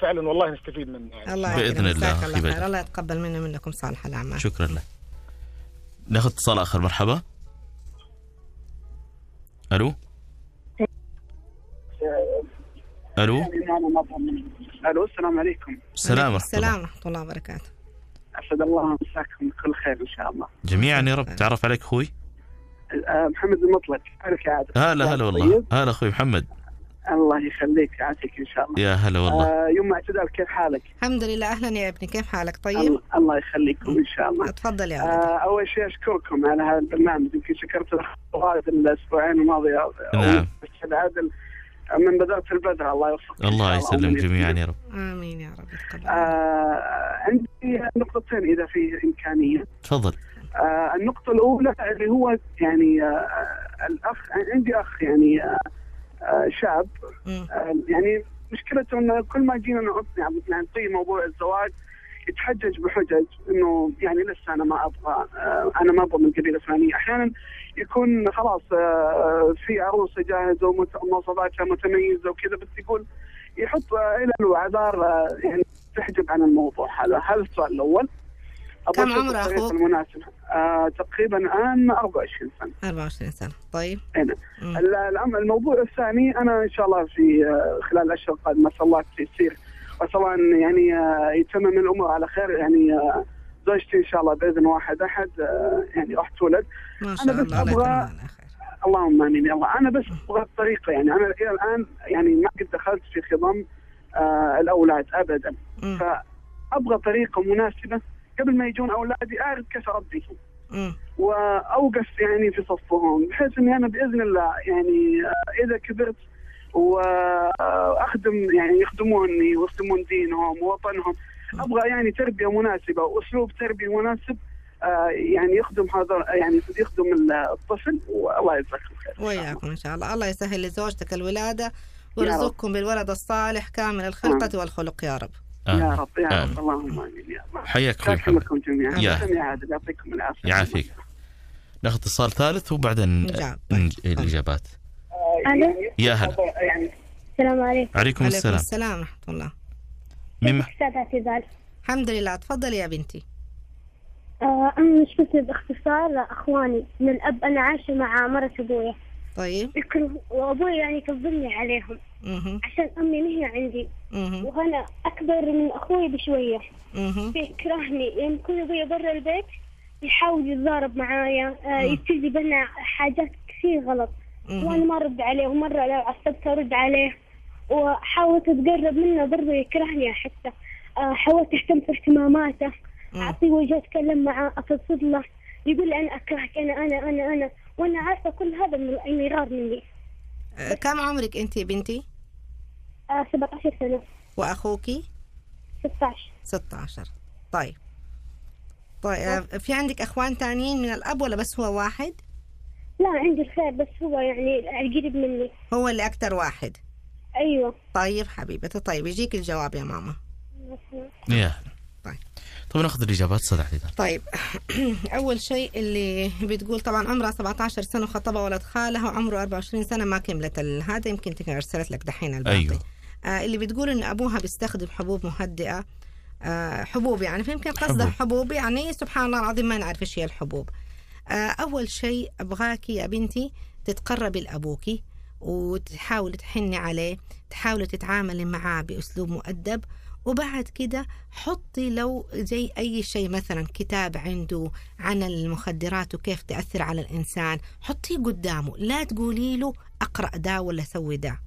فعلا والله نستفيد منه يعني. الله باذن الله الله خير الله يتقبل منا منكم صالح الاعمال شكرا لك ناخذ اتصال اخر مرحبا الو الو الو السلام عليكم السلام ورحمه الله ورحمه الله وبركاته اسعد الله مساكم بكل خير ان شاء الله جميعا يا رب تعرف عليك اخوي آه، محمد المطلق عليك عادل هلا هلا والله طيب. هلا اخوي محمد الله يخليك يعافيك ان شاء الله يا هلا والله آه يما اعتدال كيف حالك؟ الحمد لله اهلا يا ابني كيف حالك طيب؟ الله يخليكم ان شاء الله تفضل يا آه اول شيء اشكركم على هذا البرنامج يمكن شكرت الاخوات الاسبوعين الماضيه آه، نعم العدل من بدات البدر الله يوفقك الله يسلم جميعا يا رب امين يا رب آه عندي نقطتين اذا في امكانيه تفضل آه النقطه الاولى اللي هو يعني آه الاخ عندي اخ يعني آه آه، شاب آه، يعني مشكلته انه كل ما جينا نعطي يعني موضوع الزواج يتحجج بحجج انه يعني لسه انا ما ابغى آه، انا ما ابغى من قبيله فلانيه، احيانا يكون خلاص في عروسه جاهزه ومواصفاتها متميزه وكذا بس يقول يحط الى وعذار يعني تحجب عن الموضوع هذا هذا السؤال الاول. كم عمر اخوك؟ المناسب آه، تقريبا الان 24 سنه 24 سنه طيب اي نعم الموضوع الثاني انا ان شاء الله في آه، خلال الاشهر القادمه شاء الله تصير وسواء يعني آه، يتمم الامور على خير يعني زوجتي ان شاء الله باذن واحد احد يعني راح تولد ما شاء انا بس الله ابغى اللهم امين يلا انا بس ابغى الطريقه يعني انا الى الان يعني ما قد دخلت في خضم آه الاولاد ابدا م. فابغى طريقه مناسبه قبل ما يجون اولادي اعرف كيف اربيهم آه. واوقف يعني في صفهم بحيث اني انا باذن الله يعني آه، اذا كبرت واخدم يعني يخدموني ويخدمون دينهم ووطنهم ابغى يعني تربيه مناسبه واسلوب تربيه مناسب آه، يعني يخدم هذا يعني يخدم الطفل والله يجزاكم خير وياكم ان شاء الله الله يسهل لزوجتك الولاده ويرزقكم بالولد الصالح كامل الخلقه نعم. والخلق يا رب آه. يا رب يا رب آه. اللهم امين يا رب حياك اخوي محمد يرحمكم جميعا يا يعطيكم العافيه يعافيك ناخذ اتصال ثالث وبعدين طيب. الاجابات يا هلا يعني السلام عليكم عليكم السلام السلام ورحمه الله مما استاذ اعتزال الحمد لله تفضلي يا بنتي آه انا مشكلتي باختصار اخواني من الاب انا عايشه مع مرة ابويا طيب وابوي يعني كظمني عليهم عشان امي ما هي عندي وانا اكبر من اخوي بشويه بيكرهني يمكن يكون ابوي برا البيت يحاول يتضارب معايا آه، يبتدي بنا حاجات كثير غلط وانا ما ارد عليه ومره لو عصبت ارد عليه وحاولت اتقرب منه برضه يكرهني حتى آه، حاولت اهتم في اهتماماته اعطيه وجه اتكلم معاه افضفض له يقول لي انا اكرهك انا انا انا انا وانا عارفه كل هذا من انه مني آه، كم عمرك انت بنتي؟ 17 سنة وأخوك 16 16 طيب طيب آه، في عندك أخوان تانيين من الأب ولا بس هو واحد؟ لا عندي الخير بس هو يعني القريب مني هو اللي أكتر واحد أيوه طيب حبيبتي طيب يجيك الجواب يا ماما يا أهلا طيب طب ناخذ الاجابات صدق طيب [CLEARS THROAT] اول شيء اللي بتقول طبعا عمرها 17 سنه وخطبها ولد خالها وعمره 24 سنه ما كملت هذا يمكن تكون ارسلت لك دحين الباقي ايوه آه، اللي بتقول ان ابوها بيستخدم حبوب مهدئه آه، حبوب يعني فيمكن قصده حبوب. حبوب يعني سبحان الله العظيم ما نعرف ايش هي الحبوب آه، اول شيء ابغاكي يا بنتي تتقربي لابوكي وتحاولي تحني عليه تحاولي تتعاملي معاه باسلوب مؤدب وبعد كده حطي لو زي أي شيء مثلا كتاب عنده عن المخدرات وكيف تأثر على الإنسان حطيه قدامه لا تقولي له أقرأ ده ولا سوي ده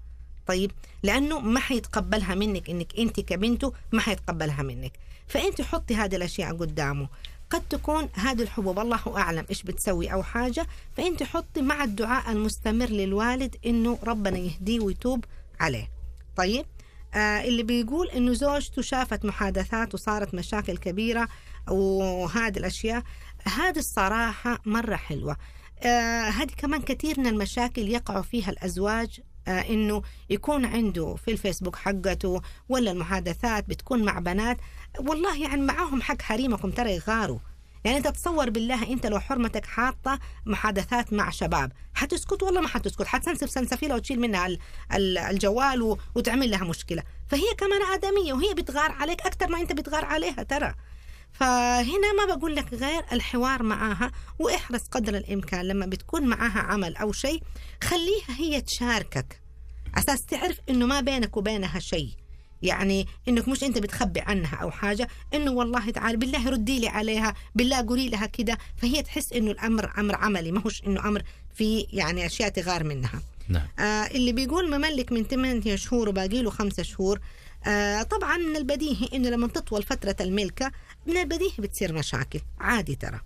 طيب لانه ما حيتقبلها منك انك انت كبنته ما حيتقبلها منك فانت حطي هذه الاشياء قدامه قد تكون هذه الحبوب الله اعلم ايش بتسوي او حاجه فانت حطي مع الدعاء المستمر للوالد انه ربنا يهديه ويتوب عليه طيب آه اللي بيقول انه زوجته شافت محادثات وصارت مشاكل كبيره وهذه الاشياء هذه الصراحه مره حلوه آه هذه كمان كثير من المشاكل يقع فيها الازواج آه، انه يكون عنده في الفيسبوك حقته ولا المحادثات بتكون مع بنات والله يعني معاهم حق حريمكم ترى يغاروا يعني انت تصور بالله انت لو حرمتك حاطه محادثات مع شباب حتسكت ولا ما حتسكت حتسنسف سنسفيله وتشيل منها الجوال وتعمل لها مشكله فهي كمان ادميه وهي بتغار عليك اكثر ما انت بتغار عليها ترى فهنا ما بقول لك غير الحوار معاها واحرص قدر الامكان لما بتكون معاها عمل او شيء خليها هي تشاركك اساس تعرف انه ما بينك وبينها شيء يعني انك مش انت بتخبي عنها او حاجه انه والله تعالى بالله ردي لي عليها بالله قولي لها كده فهي تحس انه الامر امر عملي ما هوش انه امر في يعني اشياء تغار منها نعم. آه اللي بيقول مملك من 8 شهور وباقي له 5 شهور آه طبعا من البديهي انه لما تطول فتره الملكه من البديهي بتصير مشاكل عادي ترى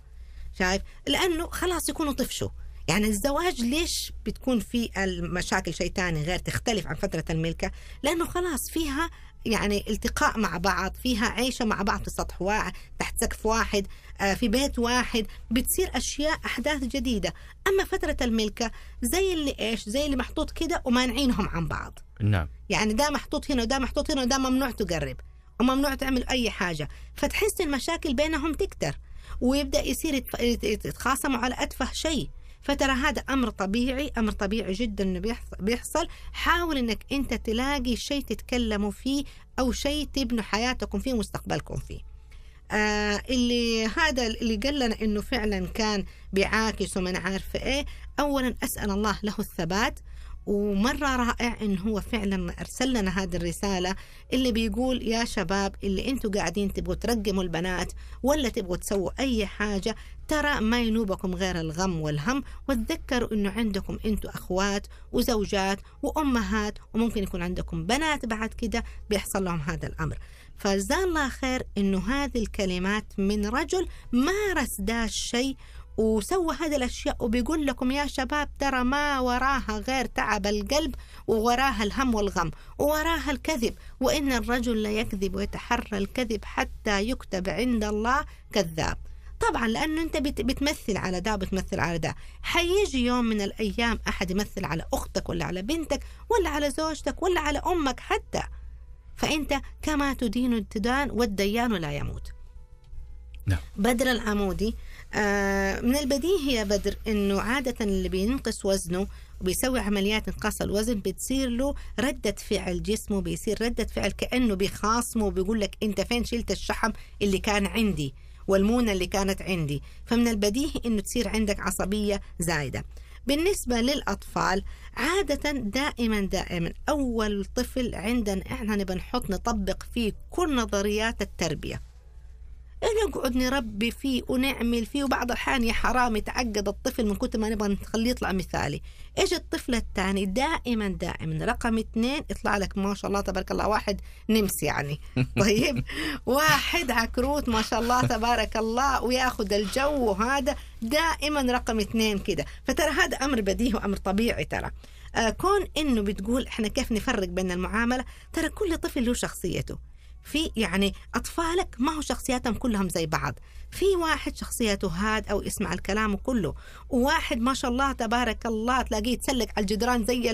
شايف لانه خلاص يكونوا طفشوا يعني الزواج ليش بتكون في المشاكل شيء ثاني غير تختلف عن فترة الملكة لأنه خلاص فيها يعني التقاء مع بعض فيها عيشة مع بعض في سطح واحد تحت سقف واحد آه، في بيت واحد بتصير أشياء أحداث جديدة أما فترة الملكة زي اللي إيش زي اللي محطوط كده ومانعينهم عن بعض نعم يعني ده محطوط هنا وده محطوط هنا وده ممنوع تقرب وممنوع تعمل أي حاجة فتحس المشاكل بينهم تكتر ويبدأ يصير يتخاصموا على أتفه شيء فترى هذا أمر طبيعي أمر طبيعي جدا أنه بيحصل حاول أنك أنت تلاقي شيء تتكلموا فيه أو شيء تبنوا حياتكم فيه ومستقبلكم فيه آه اللي هذا اللي قال لنا انه فعلا كان بيعاكس ومن عارف عارفه ايه اولا اسال الله له الثبات ومرة رائع إن هو فعلا أرسل لنا هذه الرسالة اللي بيقول يا شباب اللي أنتوا قاعدين تبغوا ترقموا البنات ولا تبغوا تسووا أي حاجة ترى ما ينوبكم غير الغم والهم وتذكروا أنه عندكم أنتوا أخوات وزوجات وأمهات وممكن يكون عندكم بنات بعد كده بيحصل لهم هذا الأمر فجزاه الله خير أنه هذه الكلمات من رجل مارس دا الشيء وسوى هذه الأشياء وبيقول لكم يا شباب ترى ما وراها غير تعب القلب ووراها الهم والغم ووراها الكذب وإن الرجل ليكذب ويتحرى الكذب حتى يكتب عند الله كذاب طبعا لانه انت بتمثل على ده بتمثل على ده حيجي يوم من الايام احد يمثل على اختك ولا على بنتك ولا على زوجتك ولا على امك حتى فانت كما تدين التدان والديان لا يموت نعم. بدر العمودي آه، من البديهي يا بدر انه عاده اللي بينقص وزنه وبيسوي عمليات انقاص الوزن بتصير له ردة فعل جسمه بيصير ردة فعل كأنه بيخاصمه وبيقول لك أنت فين شلت الشحم اللي كان عندي والمونة اللي كانت عندي فمن البديهي أنه تصير عندك عصبية زايدة بالنسبة للأطفال عادة دائما دائما أول طفل عندنا إحنا بنحط نطبق فيه كل نظريات التربية أنا أقعد نربي فيه ونعمل فيه وبعض الأحيان يا حرام يتعقد الطفل من كتر ما نبغى نخليه يطلع مثالي إيش الطفل الثاني دائما دائما رقم اثنين يطلع لك ما شاء الله تبارك الله واحد نمس يعني [LAUGHS] طيب واحد عكروت ما شاء الله تبارك الله وياخذ الجو هذا دائما رقم اثنين كده فترى هذا أمر بديهي وأمر طبيعي ترى آه كون انه بتقول احنا كيف نفرق بين المعامله ترى كل طفل له شخصيته في يعني أطفالك ما هو شخصياتهم كلهم زي بعض في واحد شخصيته هاد أو يسمع الكلام كله وواحد ما شاء الله تبارك الله تلاقيه يتسلق على الجدران زي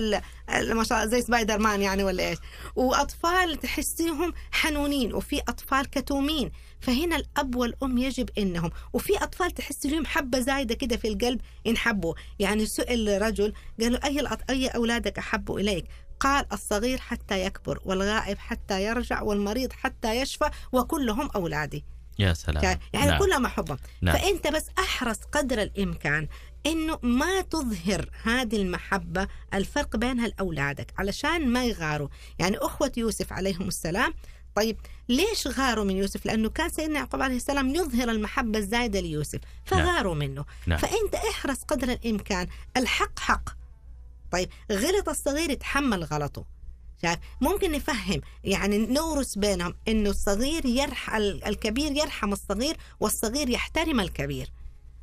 ما شاء الله زي سبايدر مان يعني ولا إيش وأطفال تحسيهم حنونين وفي أطفال كتومين فهنا الأب والأم يجب إنهم وفي أطفال تحس لهم حبة زايدة كده في القلب ينحبوا يعني سئل رجل قالوا أي أي أولادك أحب إليك قال الصغير حتى يكبر والغائب حتى يرجع والمريض حتى يشفى وكلهم أولادي يا سلام يعني نعم. كلهم أحبهم نعم. فأنت بس أحرص قدر الإمكان انه ما تظهر هذه المحبه الفرق بينها لاولادك علشان ما يغاروا، يعني اخوه يوسف عليهم السلام طيب ليش غاروا من يوسف؟ لانه كان سيدنا يعقوب عليه السلام يظهر المحبه الزايده ليوسف، نعم. فغاروا نعم. منه، نعم. فانت احرص قدر الامكان، الحق حق طيب غلط الصغير يتحمل غلطه شايف ممكن نفهم يعني نورث بينهم انه الصغير يرحم الكبير يرحم الصغير والصغير يحترم الكبير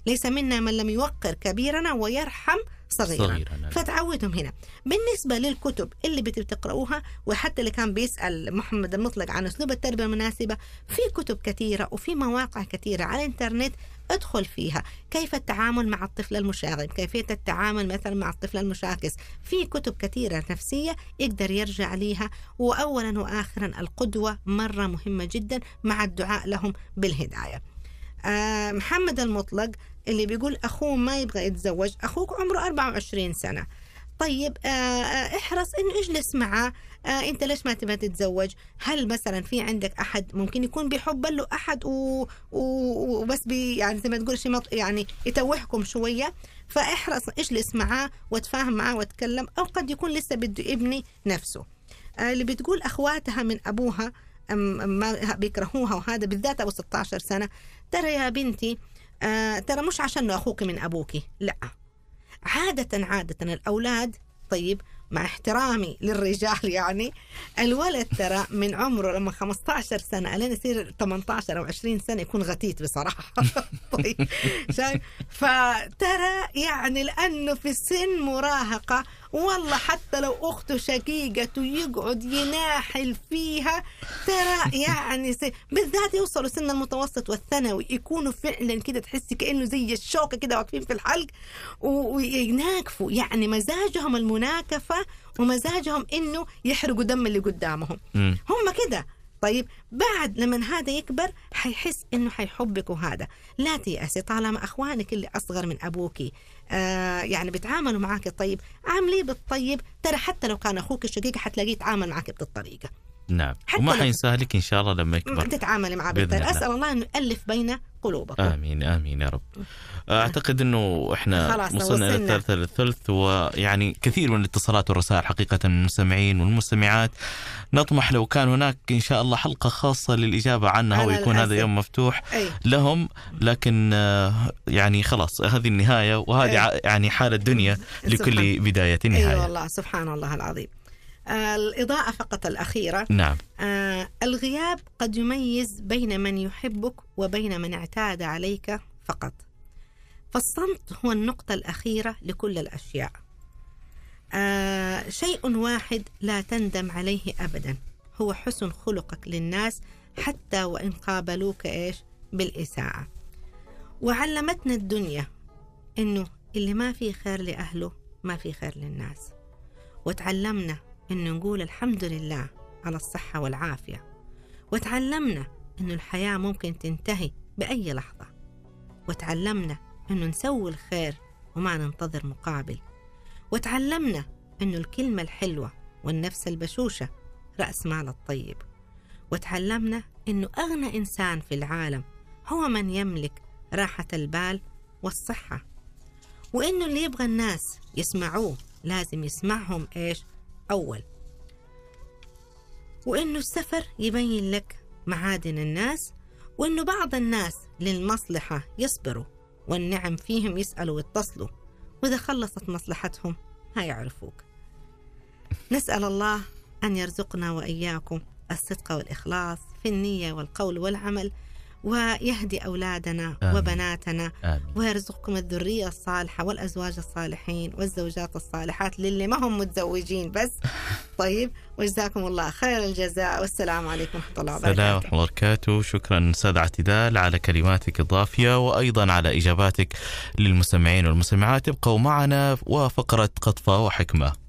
ليس منا من لم يوقر كبيرنا ويرحم صغيرة, صغيرة نعم. فتعودهم هنا بالنسبة للكتب اللي بتقرأوها وحتى اللي كان بيسأل محمد المطلق عن أسلوب التربية المناسبة في كتب كثيرة وفي مواقع كثيرة على الإنترنت ادخل فيها كيف التعامل مع الطفل المشاغب كيفية التعامل مثلا مع الطفل المشاكس في كتب كثيرة نفسية يقدر يرجع ليها وأولا وآخرا القدوة مرة مهمة جدا مع الدعاء لهم بالهداية آه، محمد المطلق اللي بيقول أخوه ما يبغى يتزوج أخوك عمره 24 سنة طيب آه، آه، احرص انه اجلس معه آه، انت ليش ما تبغى تتزوج هل مثلا في عندك احد ممكن يكون بيحب له احد وبس بي يعني زي ما تقول شيء يعني يتوهكم شويه فاحرص اجلس معاه وتفاهم معاه وتكلم او قد يكون لسه بده ابني نفسه اللي بتقول اخواتها من ابوها ما بيكرهوها وهذا بالذات ابو 16 سنه ترى يا بنتي آه ترى مش عشان أخوك من أبوك لا عادة عادة الأولاد طيب مع احترامي للرجال يعني الولد ترى من عمره لما 15 سنة لين يصير 18 أو 20 سنة يكون غتيت بصراحة [LAUGHS] طيب شايف فترى يعني لأنه في سن مراهقة والله حتى لو أخته شقيقة يقعد يناحل فيها ترى يعني سي... بالذات يوصلوا سن المتوسط والثانوي يكونوا فعلا كده تحسي كأنه زي الشوكة كده واقفين في الحلق ويناكفوا يعني مزاجهم المناكفة ومزاجهم إنه يحرقوا دم اللي قدامهم هم كده طيب بعد لما هذا يكبر حيحس انه حيحبك وهذا لا تيأسي طالما اخوانك اللي اصغر من ابوكي آه، يعني بيتعاملوا معك طيب عامليه بالطيب ترى حتى لو كان اخوك الشقيق حتلاقيه يتعامل معك بالطريقه نعم حتى وما حينساها لك ان شاء الله لما يكبر تتعاملي معه بالخير اسال الله انه يؤلف بين قلوبكم امين امين يا رب اعتقد انه احنا وصلنا الى الثالث الثلث ويعني كثير من الاتصالات والرسائل حقيقه من المستمعين والمستمعات نطمح لو كان هناك ان شاء الله حلقه خاصه للاجابه عنها ويكون هذا يوم مفتوح أي. لهم لكن آه، يعني خلاص هذه النهايه وهذه أي. يعني حال الدنيا لكل بدايه نهايه اي والله سبحان الله العظيم الإضاءة فقط الأخيرة نعم آه، الغياب قد يميز بين من يحبك وبين من اعتاد عليك فقط فالصمت هو النقطة الأخيرة لكل الأشياء آه شيء واحد لا تندم عليه أبدا هو حسن خلقك للناس حتى وإن قابلوك إيش بالإساءة وعلمتنا الدنيا إنه اللي ما في خير لأهله ما في خير للناس وتعلمنا أن نقول الحمد لله على الصحة والعافية وتعلمنا أن الحياة ممكن تنتهي بأي لحظة وتعلمنا أنه نسوي الخير وما ننتظر مقابل وتعلمنا أنه الكلمة الحلوة والنفس البشوشة رأس مال الطيب وتعلمنا أنه أغنى إنسان في العالم هو من يملك راحة البال والصحة وأنه اللي يبغى الناس يسمعوه لازم يسمعهم إيش أول وإنه السفر يبين لك معادن الناس وإنه بعض الناس للمصلحة يصبروا والنعم فيهم يسألوا ويتصلوا وإذا خلصت مصلحتهم هيعرفوك نسأل الله أن يرزقنا وإياكم الصدق والإخلاص في النية والقول والعمل ويهدي أولادنا آمين. وبناتنا آمين. ويرزقكم الذرية الصالحة والأزواج الصالحين والزوجات الصالحات للي ما هم متزوجين بس [LAUGHS] طيب وجزاكم الله خير الجزاء والسلام عليكم ورحمة الله وبركاته السلام ورحمة الله وبركاته شكرا أستاذ اعتدال على كلماتك الضافية وأيضا على إجاباتك للمستمعين والمستمعات ابقوا معنا وفقرة قطفة وحكمة